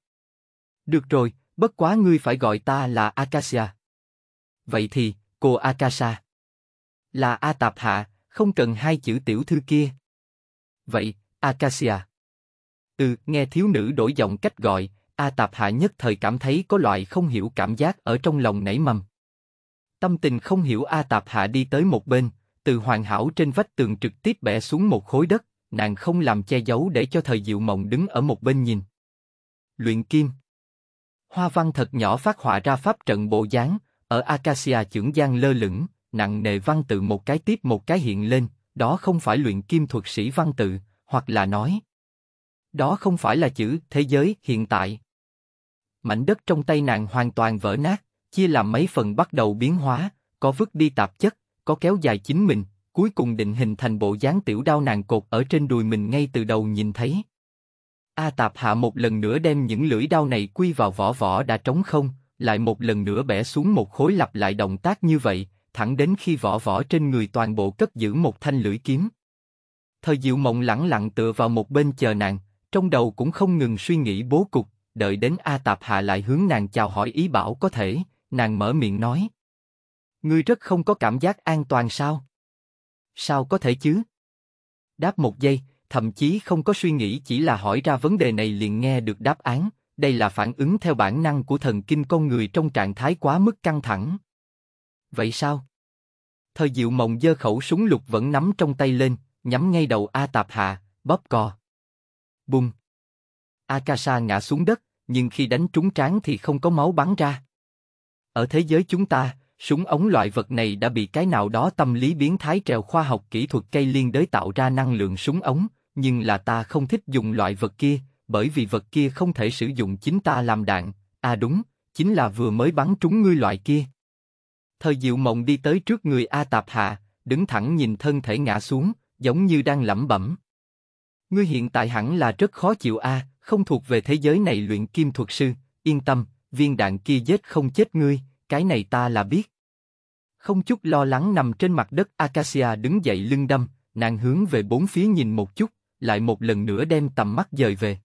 Được rồi, bất quá ngươi phải gọi ta là Acacia. Vậy thì, cô Akasha. Là A Tạp Hạ, không cần hai chữ tiểu thư kia. Vậy, Acacia. Ừ, nghe thiếu nữ đổi giọng cách gọi, A Tạp Hạ nhất thời cảm thấy có loại không hiểu cảm giác ở trong lòng nảy mầm. Tâm tình không hiểu A Tạp Hạ đi tới một bên, từ hoàn hảo trên vách tường trực tiếp bẻ xuống một khối đất, nàng không làm che giấu để cho thời diệu mộng đứng ở một bên nhìn. Luyện kim Hoa văn thật nhỏ phát họa ra pháp trận bộ dáng, ở Acacia trưởng giang lơ lửng, nặng nề văn tự một cái tiếp một cái hiện lên, đó không phải luyện kim thuật sĩ văn tự, hoặc là nói. Đó không phải là chữ thế giới hiện tại mảnh đất trong tay nàng hoàn toàn vỡ nát, chia làm mấy phần bắt đầu biến hóa, có vứt đi tạp chất, có kéo dài chính mình, cuối cùng định hình thành bộ dáng tiểu đao nàng cột ở trên đùi mình ngay từ đầu nhìn thấy. A Tạp Hạ một lần nữa đem những lưỡi đao này quy vào vỏ vỏ đã trống không, lại một lần nữa bẻ xuống một khối lặp lại động tác như vậy, thẳng đến khi vỏ vỏ trên người toàn bộ cất giữ một thanh lưỡi kiếm. Thời Diệu Mộng lẳng lặng tựa vào một bên chờ nàng, trong đầu cũng không ngừng suy nghĩ bố cục, đợi đến A Tạp Hạ lại hướng nàng chào hỏi ý bảo có thể, nàng mở miệng nói. Ngươi rất không có cảm giác an toàn sao? Sao có thể chứ? Đáp một giây, thậm chí không có suy nghĩ chỉ là hỏi ra vấn đề này liền nghe được đáp án, đây là phản ứng theo bản năng của thần kinh con người trong trạng thái quá mức căng thẳng. Vậy sao? Thời diệu mộng dơ khẩu súng lục vẫn nắm trong tay lên, nhắm ngay đầu A Tạp Hạ, bóp cò. Bùng! Akasha ngã xuống đất, nhưng khi đánh trúng trán thì không có máu bắn ra. Ở thế giới chúng ta, súng ống loại vật này đã bị cái nào đó tâm lý biến thái trèo khoa học kỹ thuật cây liên đới tạo ra năng lượng súng ống, nhưng là ta không thích dùng loại vật kia, bởi vì vật kia không thể sử dụng chính ta làm đạn. À đúng, chính là vừa mới bắn trúng ngươi loại kia. Thời Diệu Mộng đi tới trước người A Tạp Hạ, đứng thẳng nhìn thân thể ngã xuống, giống như đang lẩm bẩm. Ngươi hiện tại hẳn là rất khó chịu a, à, không thuộc về thế giới này luyện kim thuật sư, yên tâm, viên đạn kia giết không chết ngươi, cái này ta là biết. Không chút lo lắng nằm trên mặt đất Acacia đứng dậy lưng đâm, nàng hướng về bốn phía nhìn một chút, lại một lần nữa đem tầm mắt dời về.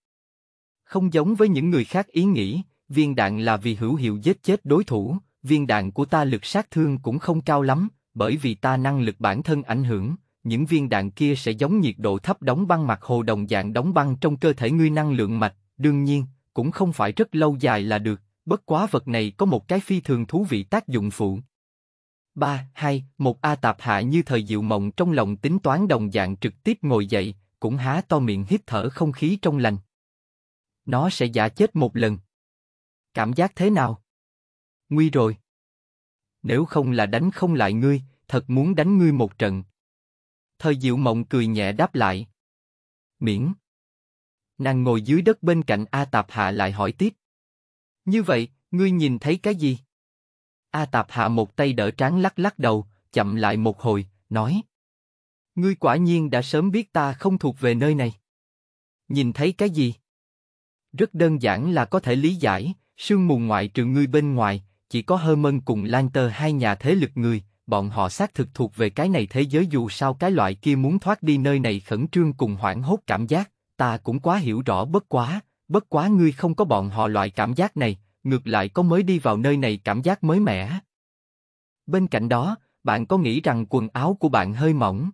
Không giống với những người khác ý nghĩ, viên đạn là vì hữu hiệu giết chết đối thủ, viên đạn của ta lực sát thương cũng không cao lắm, bởi vì ta năng lực bản thân ảnh hưởng, những viên đạn kia sẽ giống nhiệt độ thấp đóng băng mặt hồ đồng dạng đóng băng trong cơ thể ngươi năng lượng mạch, đương nhiên, cũng không phải rất lâu dài là được, bất quá vật này có một cái phi thường thú vị tác dụng phụ. 3, 2, một A Tạp Hạ như thời diệu mộng trong lòng tính toán đồng dạng trực tiếp ngồi dậy, cũng há to miệng hít thở không khí trong lành. Nó sẽ giả chết một lần. Cảm giác thế nào? Nguy rồi. Nếu không là đánh không lại ngươi, thật muốn đánh ngươi một trận, Thời Diệu Mộng cười nhẹ đáp lại. Miễn. Nàng ngồi dưới đất bên cạnh A Tạp Hạ lại hỏi tiếp. Như vậy, ngươi nhìn thấy cái gì? A Tạp Hạ một tay đỡ trán lắc lắc đầu, chậm lại một hồi, nói. Ngươi quả nhiên đã sớm biết ta không thuộc về nơi này. Nhìn thấy cái gì? Rất đơn giản là có thể lý giải, sương mù ngoại trừ ngươi bên ngoài, chỉ có Herman cùng Lan Tơ hai nhà thế lực người, bọn họ xác thực thuộc về cái này thế giới dù sao cái loại kia muốn thoát đi nơi này khẩn trương cùng hoảng hốt cảm giác, ta cũng quá hiểu rõ bất quá, bất quá ngươi không có bọn họ loại cảm giác này, ngược lại có mới đi vào nơi này cảm giác mới mẻ. Bên cạnh đó, bạn có nghĩ rằng quần áo của bạn hơi mỏng?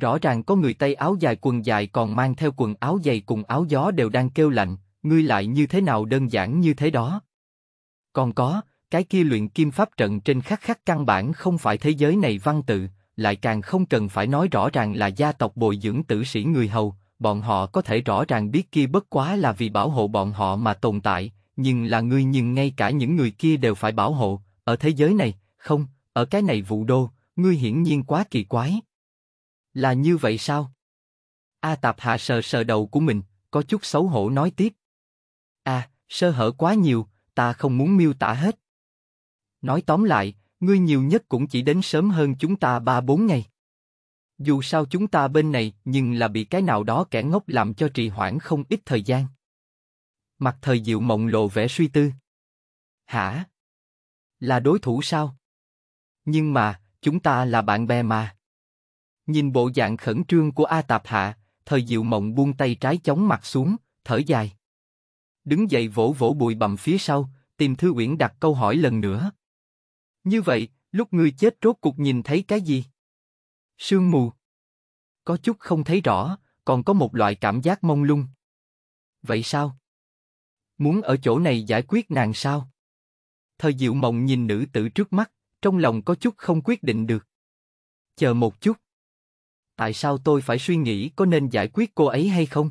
Rõ ràng có người tay áo dài quần dài còn mang theo quần áo dày cùng áo gió đều đang kêu lạnh, ngươi lại như thế nào đơn giản như thế đó. Còn có, cái kia luyện kim pháp trận trên khắc khắc căn bản không phải thế giới này văn tự, lại càng không cần phải nói rõ ràng là gia tộc bồi dưỡng tử sĩ người hầu, bọn họ có thể rõ ràng biết kia bất quá là vì bảo hộ bọn họ mà tồn tại, nhưng là người nhưng ngay cả những người kia đều phải bảo hộ, ở thế giới này, không, ở cái này vụ đô, ngươi hiển nhiên quá kỳ quái. Là như vậy sao? A Tạp Hạ sờ sờ đầu của mình, có chút xấu hổ nói tiếp. A, à, sơ hở quá nhiều, ta không muốn miêu tả hết. Nói tóm lại, ngươi nhiều nhất cũng chỉ đến sớm hơn chúng ta ba bốn ngày. Dù sao chúng ta bên này nhưng là bị cái nào đó kẻ ngốc làm cho trì hoãn không ít thời gian. Mặt thời diệu mộng lộ vẻ suy tư. Hả? Là đối thủ sao? Nhưng mà, chúng ta là bạn bè mà. Nhìn bộ dạng khẩn trương của A Tạp Hạ, thời diệu mộng buông tay trái chống mặt xuống, thở dài. Đứng dậy vỗ vỗ bụi bặm phía sau, tìm Thư Uyển đặt câu hỏi lần nữa. Như vậy, lúc ngươi chết rốt cuộc nhìn thấy cái gì? Sương mù. Có chút không thấy rõ, còn có một loại cảm giác mông lung. Vậy sao? Muốn ở chỗ này giải quyết nàng sao? Thời Diệu Mộng nhìn nữ tử trước mắt, trong lòng có chút không quyết định được. Chờ một chút. Tại sao tôi phải suy nghĩ có nên giải quyết cô ấy hay không?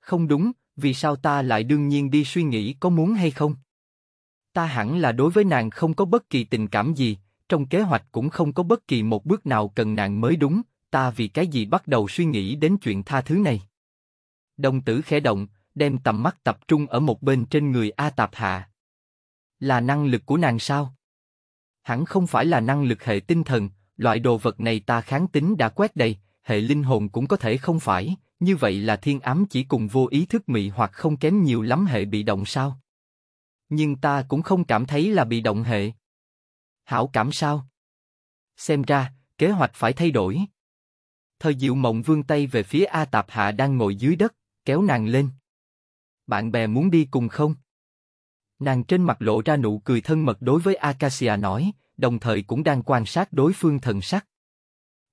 Không đúng, vì sao ta lại đương nhiên đi suy nghĩ có muốn hay không? ta hẳn là đối với nàng không có bất kỳ tình cảm gì, trong kế hoạch cũng không có bất kỳ một bước nào cần nàng mới đúng, ta vì cái gì bắt đầu suy nghĩ đến chuyện tha thứ này. Đồng tử khẽ động, đem tầm mắt tập trung ở một bên trên người A Tạp Hạ. Là năng lực của nàng sao? Hẳn không phải là năng lực hệ tinh thần, loại đồ vật này ta kháng tính đã quét đầy, hệ linh hồn cũng có thể không phải, như vậy là thiên ám chỉ cùng vô ý thức mị hoặc không kém nhiều lắm hệ bị động sao? nhưng ta cũng không cảm thấy là bị động hệ. Hảo cảm sao? Xem ra, kế hoạch phải thay đổi. Thời Diệu Mộng vươn tay về phía A Tạp Hạ đang ngồi dưới đất, kéo nàng lên. Bạn bè muốn đi cùng không? Nàng trên mặt lộ ra nụ cười thân mật đối với Acacia nói, đồng thời cũng đang quan sát đối phương thần sắc.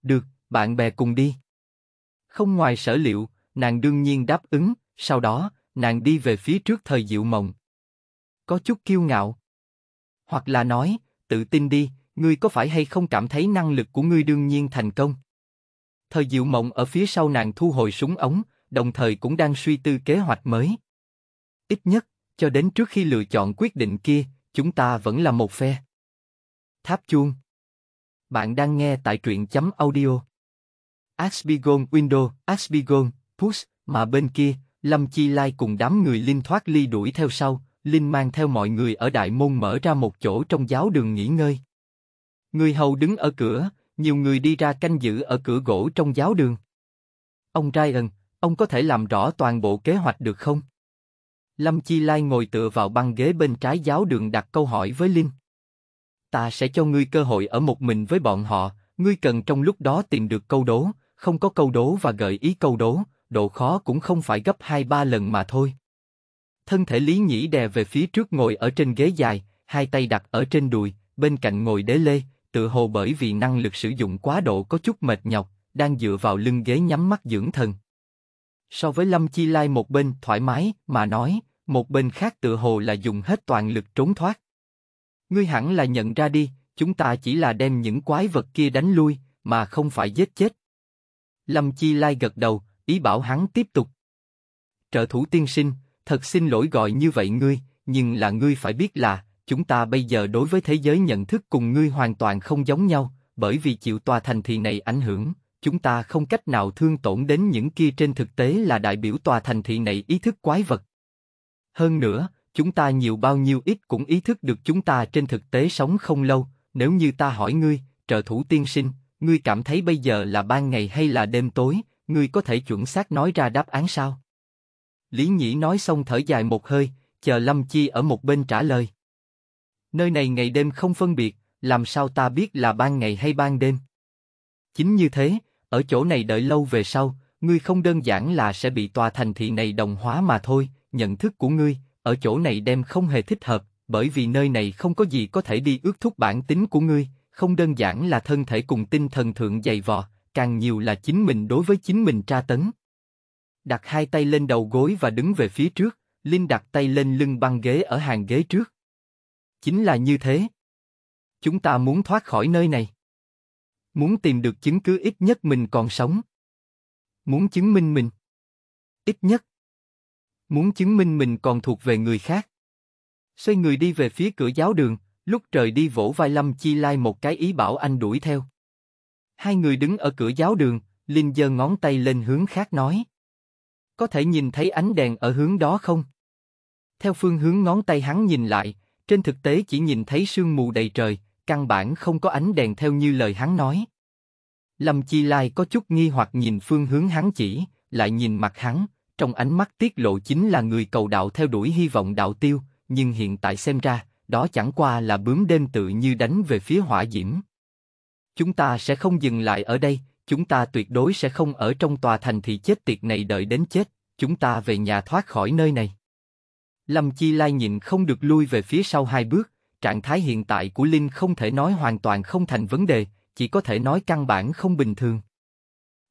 Được, bạn bè cùng đi. Không ngoài sở liệu, nàng đương nhiên đáp ứng, sau đó, nàng đi về phía trước thời Diệu Mộng có chút kiêu ngạo. Hoặc là nói, tự tin đi, ngươi có phải hay không cảm thấy năng lực của ngươi đương nhiên thành công. Thời Diệu Mộng ở phía sau nàng thu hồi súng ống, đồng thời cũng đang suy tư kế hoạch mới. Ít nhất, cho đến trước khi lựa chọn quyết định kia, chúng ta vẫn là một phe. Tháp chuông. Bạn đang nghe tại truyện chấm audio. Asbigon Window, Asbigon, Push, mà bên kia, Lâm Chi Lai cùng đám người linh thoát ly đuổi theo sau, Linh mang theo mọi người ở đại môn mở ra một chỗ trong giáo đường nghỉ ngơi. Người hầu đứng ở cửa, nhiều người đi ra canh giữ ở cửa gỗ trong giáo đường. Ông Ryan, ông có thể làm rõ toàn bộ kế hoạch được không? Lâm Chi Lai ngồi tựa vào băng ghế bên trái giáo đường đặt câu hỏi với Linh. Ta sẽ cho ngươi cơ hội ở một mình với bọn họ, ngươi cần trong lúc đó tìm được câu đố, không có câu đố và gợi ý câu đố, độ khó cũng không phải gấp 2-3 lần mà thôi. Thân thể Lý Nhĩ đè về phía trước ngồi ở trên ghế dài, hai tay đặt ở trên đùi, bên cạnh ngồi đế lê, tự hồ bởi vì năng lực sử dụng quá độ có chút mệt nhọc, đang dựa vào lưng ghế nhắm mắt dưỡng thần. So với Lâm Chi Lai một bên thoải mái mà nói, một bên khác tự hồ là dùng hết toàn lực trốn thoát. Ngươi hẳn là nhận ra đi, chúng ta chỉ là đem những quái vật kia đánh lui, mà không phải giết chết. Lâm Chi Lai gật đầu, ý bảo hắn tiếp tục. Trợ thủ tiên sinh, thật xin lỗi gọi như vậy ngươi, nhưng là ngươi phải biết là, chúng ta bây giờ đối với thế giới nhận thức cùng ngươi hoàn toàn không giống nhau, bởi vì chịu tòa thành thị này ảnh hưởng, chúng ta không cách nào thương tổn đến những kia trên thực tế là đại biểu tòa thành thị này ý thức quái vật. Hơn nữa, chúng ta nhiều bao nhiêu ít cũng ý thức được chúng ta trên thực tế sống không lâu, nếu như ta hỏi ngươi, trợ thủ tiên sinh, ngươi cảm thấy bây giờ là ban ngày hay là đêm tối, ngươi có thể chuẩn xác nói ra đáp án sao? Lý Nhĩ nói xong thở dài một hơi, chờ Lâm Chi ở một bên trả lời. Nơi này ngày đêm không phân biệt, làm sao ta biết là ban ngày hay ban đêm? Chính như thế, ở chỗ này đợi lâu về sau, ngươi không đơn giản là sẽ bị tòa thành thị này đồng hóa mà thôi, nhận thức của ngươi, ở chỗ này đem không hề thích hợp, bởi vì nơi này không có gì có thể đi ước thúc bản tính của ngươi, không đơn giản là thân thể cùng tinh thần thượng dày vò, càng nhiều là chính mình đối với chính mình tra tấn đặt hai tay lên đầu gối và đứng về phía trước, Linh đặt tay lên lưng băng ghế ở hàng ghế trước. Chính là như thế. Chúng ta muốn thoát khỏi nơi này. Muốn tìm được chứng cứ ít nhất mình còn sống. Muốn chứng minh mình. Ít nhất. Muốn chứng minh mình còn thuộc về người khác. Xoay người đi về phía cửa giáo đường, lúc trời đi vỗ vai Lâm Chi Lai một cái ý bảo anh đuổi theo. Hai người đứng ở cửa giáo đường, Linh giơ ngón tay lên hướng khác nói. Có thể nhìn thấy ánh đèn ở hướng đó không? Theo phương hướng ngón tay hắn nhìn lại, trên thực tế chỉ nhìn thấy sương mù đầy trời, căn bản không có ánh đèn theo như lời hắn nói. Lâm Chi Lai có chút nghi hoặc nhìn phương hướng hắn chỉ, lại nhìn mặt hắn, trong ánh mắt tiết lộ chính là người cầu đạo theo đuổi hy vọng đạo tiêu, nhưng hiện tại xem ra, đó chẳng qua là bướm đêm tự như đánh về phía hỏa diễm. Chúng ta sẽ không dừng lại ở đây, chúng ta tuyệt đối sẽ không ở trong tòa thành thị chết tiệt này đợi đến chết, chúng ta về nhà thoát khỏi nơi này. Lâm Chi Lai nhìn không được lui về phía sau hai bước, trạng thái hiện tại của Linh không thể nói hoàn toàn không thành vấn đề, chỉ có thể nói căn bản không bình thường.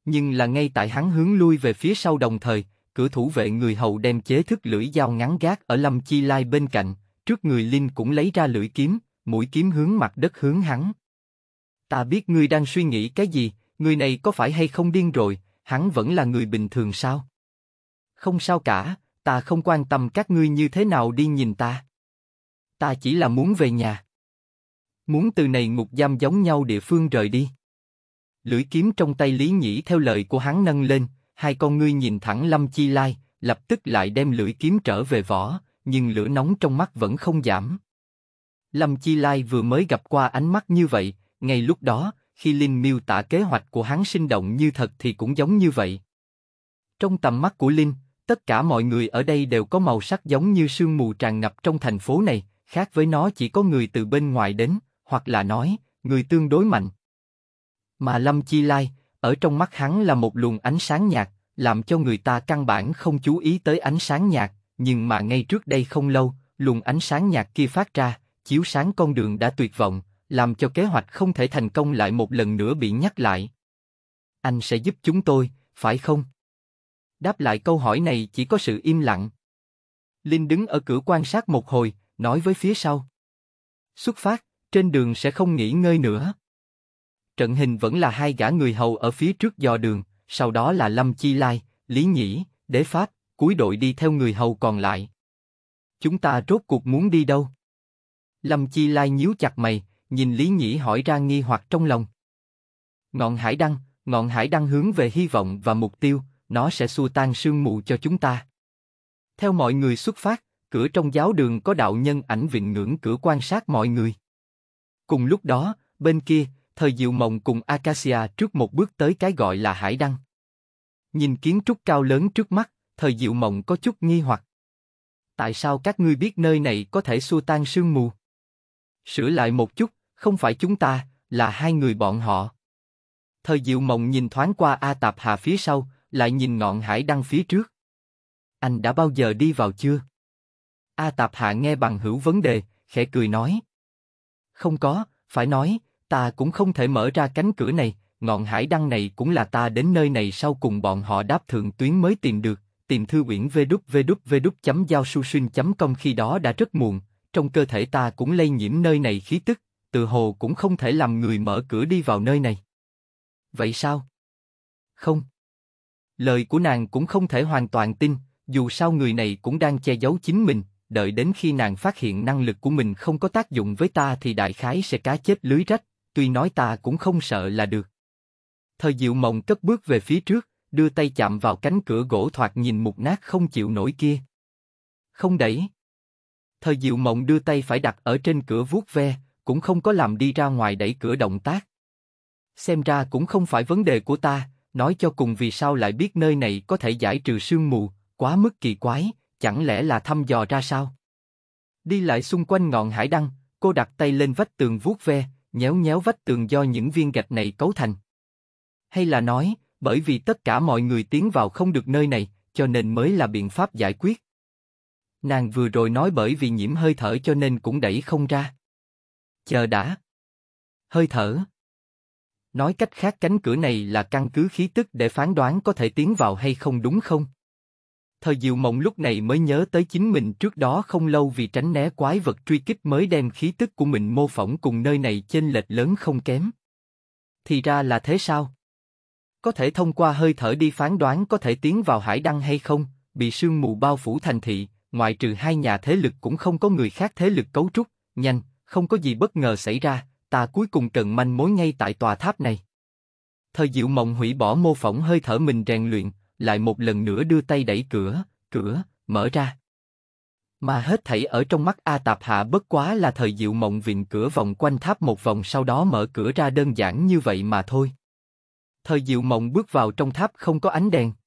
Nhưng là ngay tại hắn hướng lui về phía sau đồng thời, cửa thủ vệ người hầu đem chế thức lưỡi dao ngắn gác ở Lâm Chi Lai bên cạnh, trước người Linh cũng lấy ra lưỡi kiếm, mũi kiếm hướng mặt đất hướng hắn. Ta biết ngươi đang suy nghĩ cái gì, người này có phải hay không điên rồi, hắn vẫn là người bình thường sao? Không sao cả, ta không quan tâm các ngươi như thế nào đi nhìn ta. Ta chỉ là muốn về nhà. Muốn từ này ngục giam giống nhau địa phương rời đi. Lưỡi kiếm trong tay Lý Nhĩ theo lời của hắn nâng lên, hai con ngươi nhìn thẳng Lâm Chi Lai, lập tức lại đem lưỡi kiếm trở về vỏ, nhưng lửa nóng trong mắt vẫn không giảm. Lâm Chi Lai vừa mới gặp qua ánh mắt như vậy, ngay lúc đó, khi Linh miêu tả kế hoạch của hắn sinh động như thật thì cũng giống như vậy. Trong tầm mắt của Linh, tất cả mọi người ở đây đều có màu sắc giống như sương mù tràn ngập trong thành phố này, khác với nó chỉ có người từ bên ngoài đến, hoặc là nói, người tương đối mạnh. Mà Lâm Chi Lai, ở trong mắt hắn là một luồng ánh sáng nhạt, làm cho người ta căn bản không chú ý tới ánh sáng nhạt, nhưng mà ngay trước đây không lâu, luồng ánh sáng nhạt kia phát ra, chiếu sáng con đường đã tuyệt vọng, làm cho kế hoạch không thể thành công lại một lần nữa bị nhắc lại. Anh sẽ giúp chúng tôi, phải không? Đáp lại câu hỏi này chỉ có sự im lặng. Linh đứng ở cửa quan sát một hồi, nói với phía sau. Xuất phát, trên đường sẽ không nghỉ ngơi nữa. Trận hình vẫn là hai gã người hầu ở phía trước dò đường, sau đó là Lâm Chi Lai, Lý Nhĩ, Đế Pháp, cuối đội đi theo người hầu còn lại. Chúng ta rốt cuộc muốn đi đâu? Lâm Chi Lai nhíu chặt mày, nhìn Lý Nhĩ hỏi ra nghi hoặc trong lòng. Ngọn hải đăng, ngọn hải đăng hướng về hy vọng và mục tiêu, nó sẽ xua tan sương mù cho chúng ta. Theo mọi người xuất phát, cửa trong giáo đường có đạo nhân ảnh vịnh ngưỡng cửa quan sát mọi người. Cùng lúc đó, bên kia, thời diệu mộng cùng Acacia trước một bước tới cái gọi là hải đăng. Nhìn kiến trúc cao lớn trước mắt, thời diệu mộng có chút nghi hoặc. Tại sao các ngươi biết nơi này có thể xua tan sương mù? Sửa lại một chút, không phải chúng ta, là hai người bọn họ. Thời Diệu Mộng nhìn thoáng qua A Tạp Hà phía sau, lại nhìn ngọn hải đăng phía trước. Anh đã bao giờ đi vào chưa? A Tạp Hạ nghe bằng hữu vấn đề, khẽ cười nói. Không có, phải nói, ta cũng không thể mở ra cánh cửa này, ngọn hải đăng này cũng là ta đến nơi này sau cùng bọn họ đáp thượng tuyến mới tìm được, tìm thư quyển www.giao susun.com khi đó đã rất muộn, trong cơ thể ta cũng lây nhiễm nơi này khí tức, từ hồ cũng không thể làm người mở cửa đi vào nơi này. Vậy sao? Không. Lời của nàng cũng không thể hoàn toàn tin, dù sao người này cũng đang che giấu chính mình, đợi đến khi nàng phát hiện năng lực của mình không có tác dụng với ta thì đại khái sẽ cá chết lưới rách, tuy nói ta cũng không sợ là được. Thời diệu mộng cất bước về phía trước, đưa tay chạm vào cánh cửa gỗ thoạt nhìn mục nát không chịu nổi kia. Không đẩy. Thời diệu mộng đưa tay phải đặt ở trên cửa vuốt ve, cũng không có làm đi ra ngoài đẩy cửa động tác. Xem ra cũng không phải vấn đề của ta, nói cho cùng vì sao lại biết nơi này có thể giải trừ sương mù, quá mức kỳ quái, chẳng lẽ là thăm dò ra sao? Đi lại xung quanh ngọn hải đăng, cô đặt tay lên vách tường vuốt ve, nhéo nhéo vách tường do những viên gạch này cấu thành. Hay là nói, bởi vì tất cả mọi người tiến vào không được nơi này, cho nên mới là biện pháp giải quyết. Nàng vừa rồi nói bởi vì nhiễm hơi thở cho nên cũng đẩy không ra. Chờ đã. Hơi thở. Nói cách khác cánh cửa này là căn cứ khí tức để phán đoán có thể tiến vào hay không đúng không? Thời Diệu Mộng lúc này mới nhớ tới chính mình trước đó không lâu vì tránh né quái vật truy kích mới đem khí tức của mình mô phỏng cùng nơi này trên lệch lớn không kém. Thì ra là thế sao? Có thể thông qua hơi thở đi phán đoán có thể tiến vào hải đăng hay không, bị sương mù bao phủ thành thị, ngoại trừ hai nhà thế lực cũng không có người khác thế lực cấu trúc, nhanh, không có gì bất ngờ xảy ra, ta cuối cùng cần manh mối ngay tại tòa tháp này. Thời diệu mộng hủy bỏ mô phỏng hơi thở mình rèn luyện, lại một lần nữa đưa tay đẩy cửa, cửa, mở ra. Mà hết thảy ở trong mắt A Tạp Hạ bất quá là thời diệu mộng viện cửa vòng quanh tháp một vòng sau đó mở cửa ra đơn giản như vậy mà thôi. Thời diệu mộng bước vào trong tháp không có ánh đèn.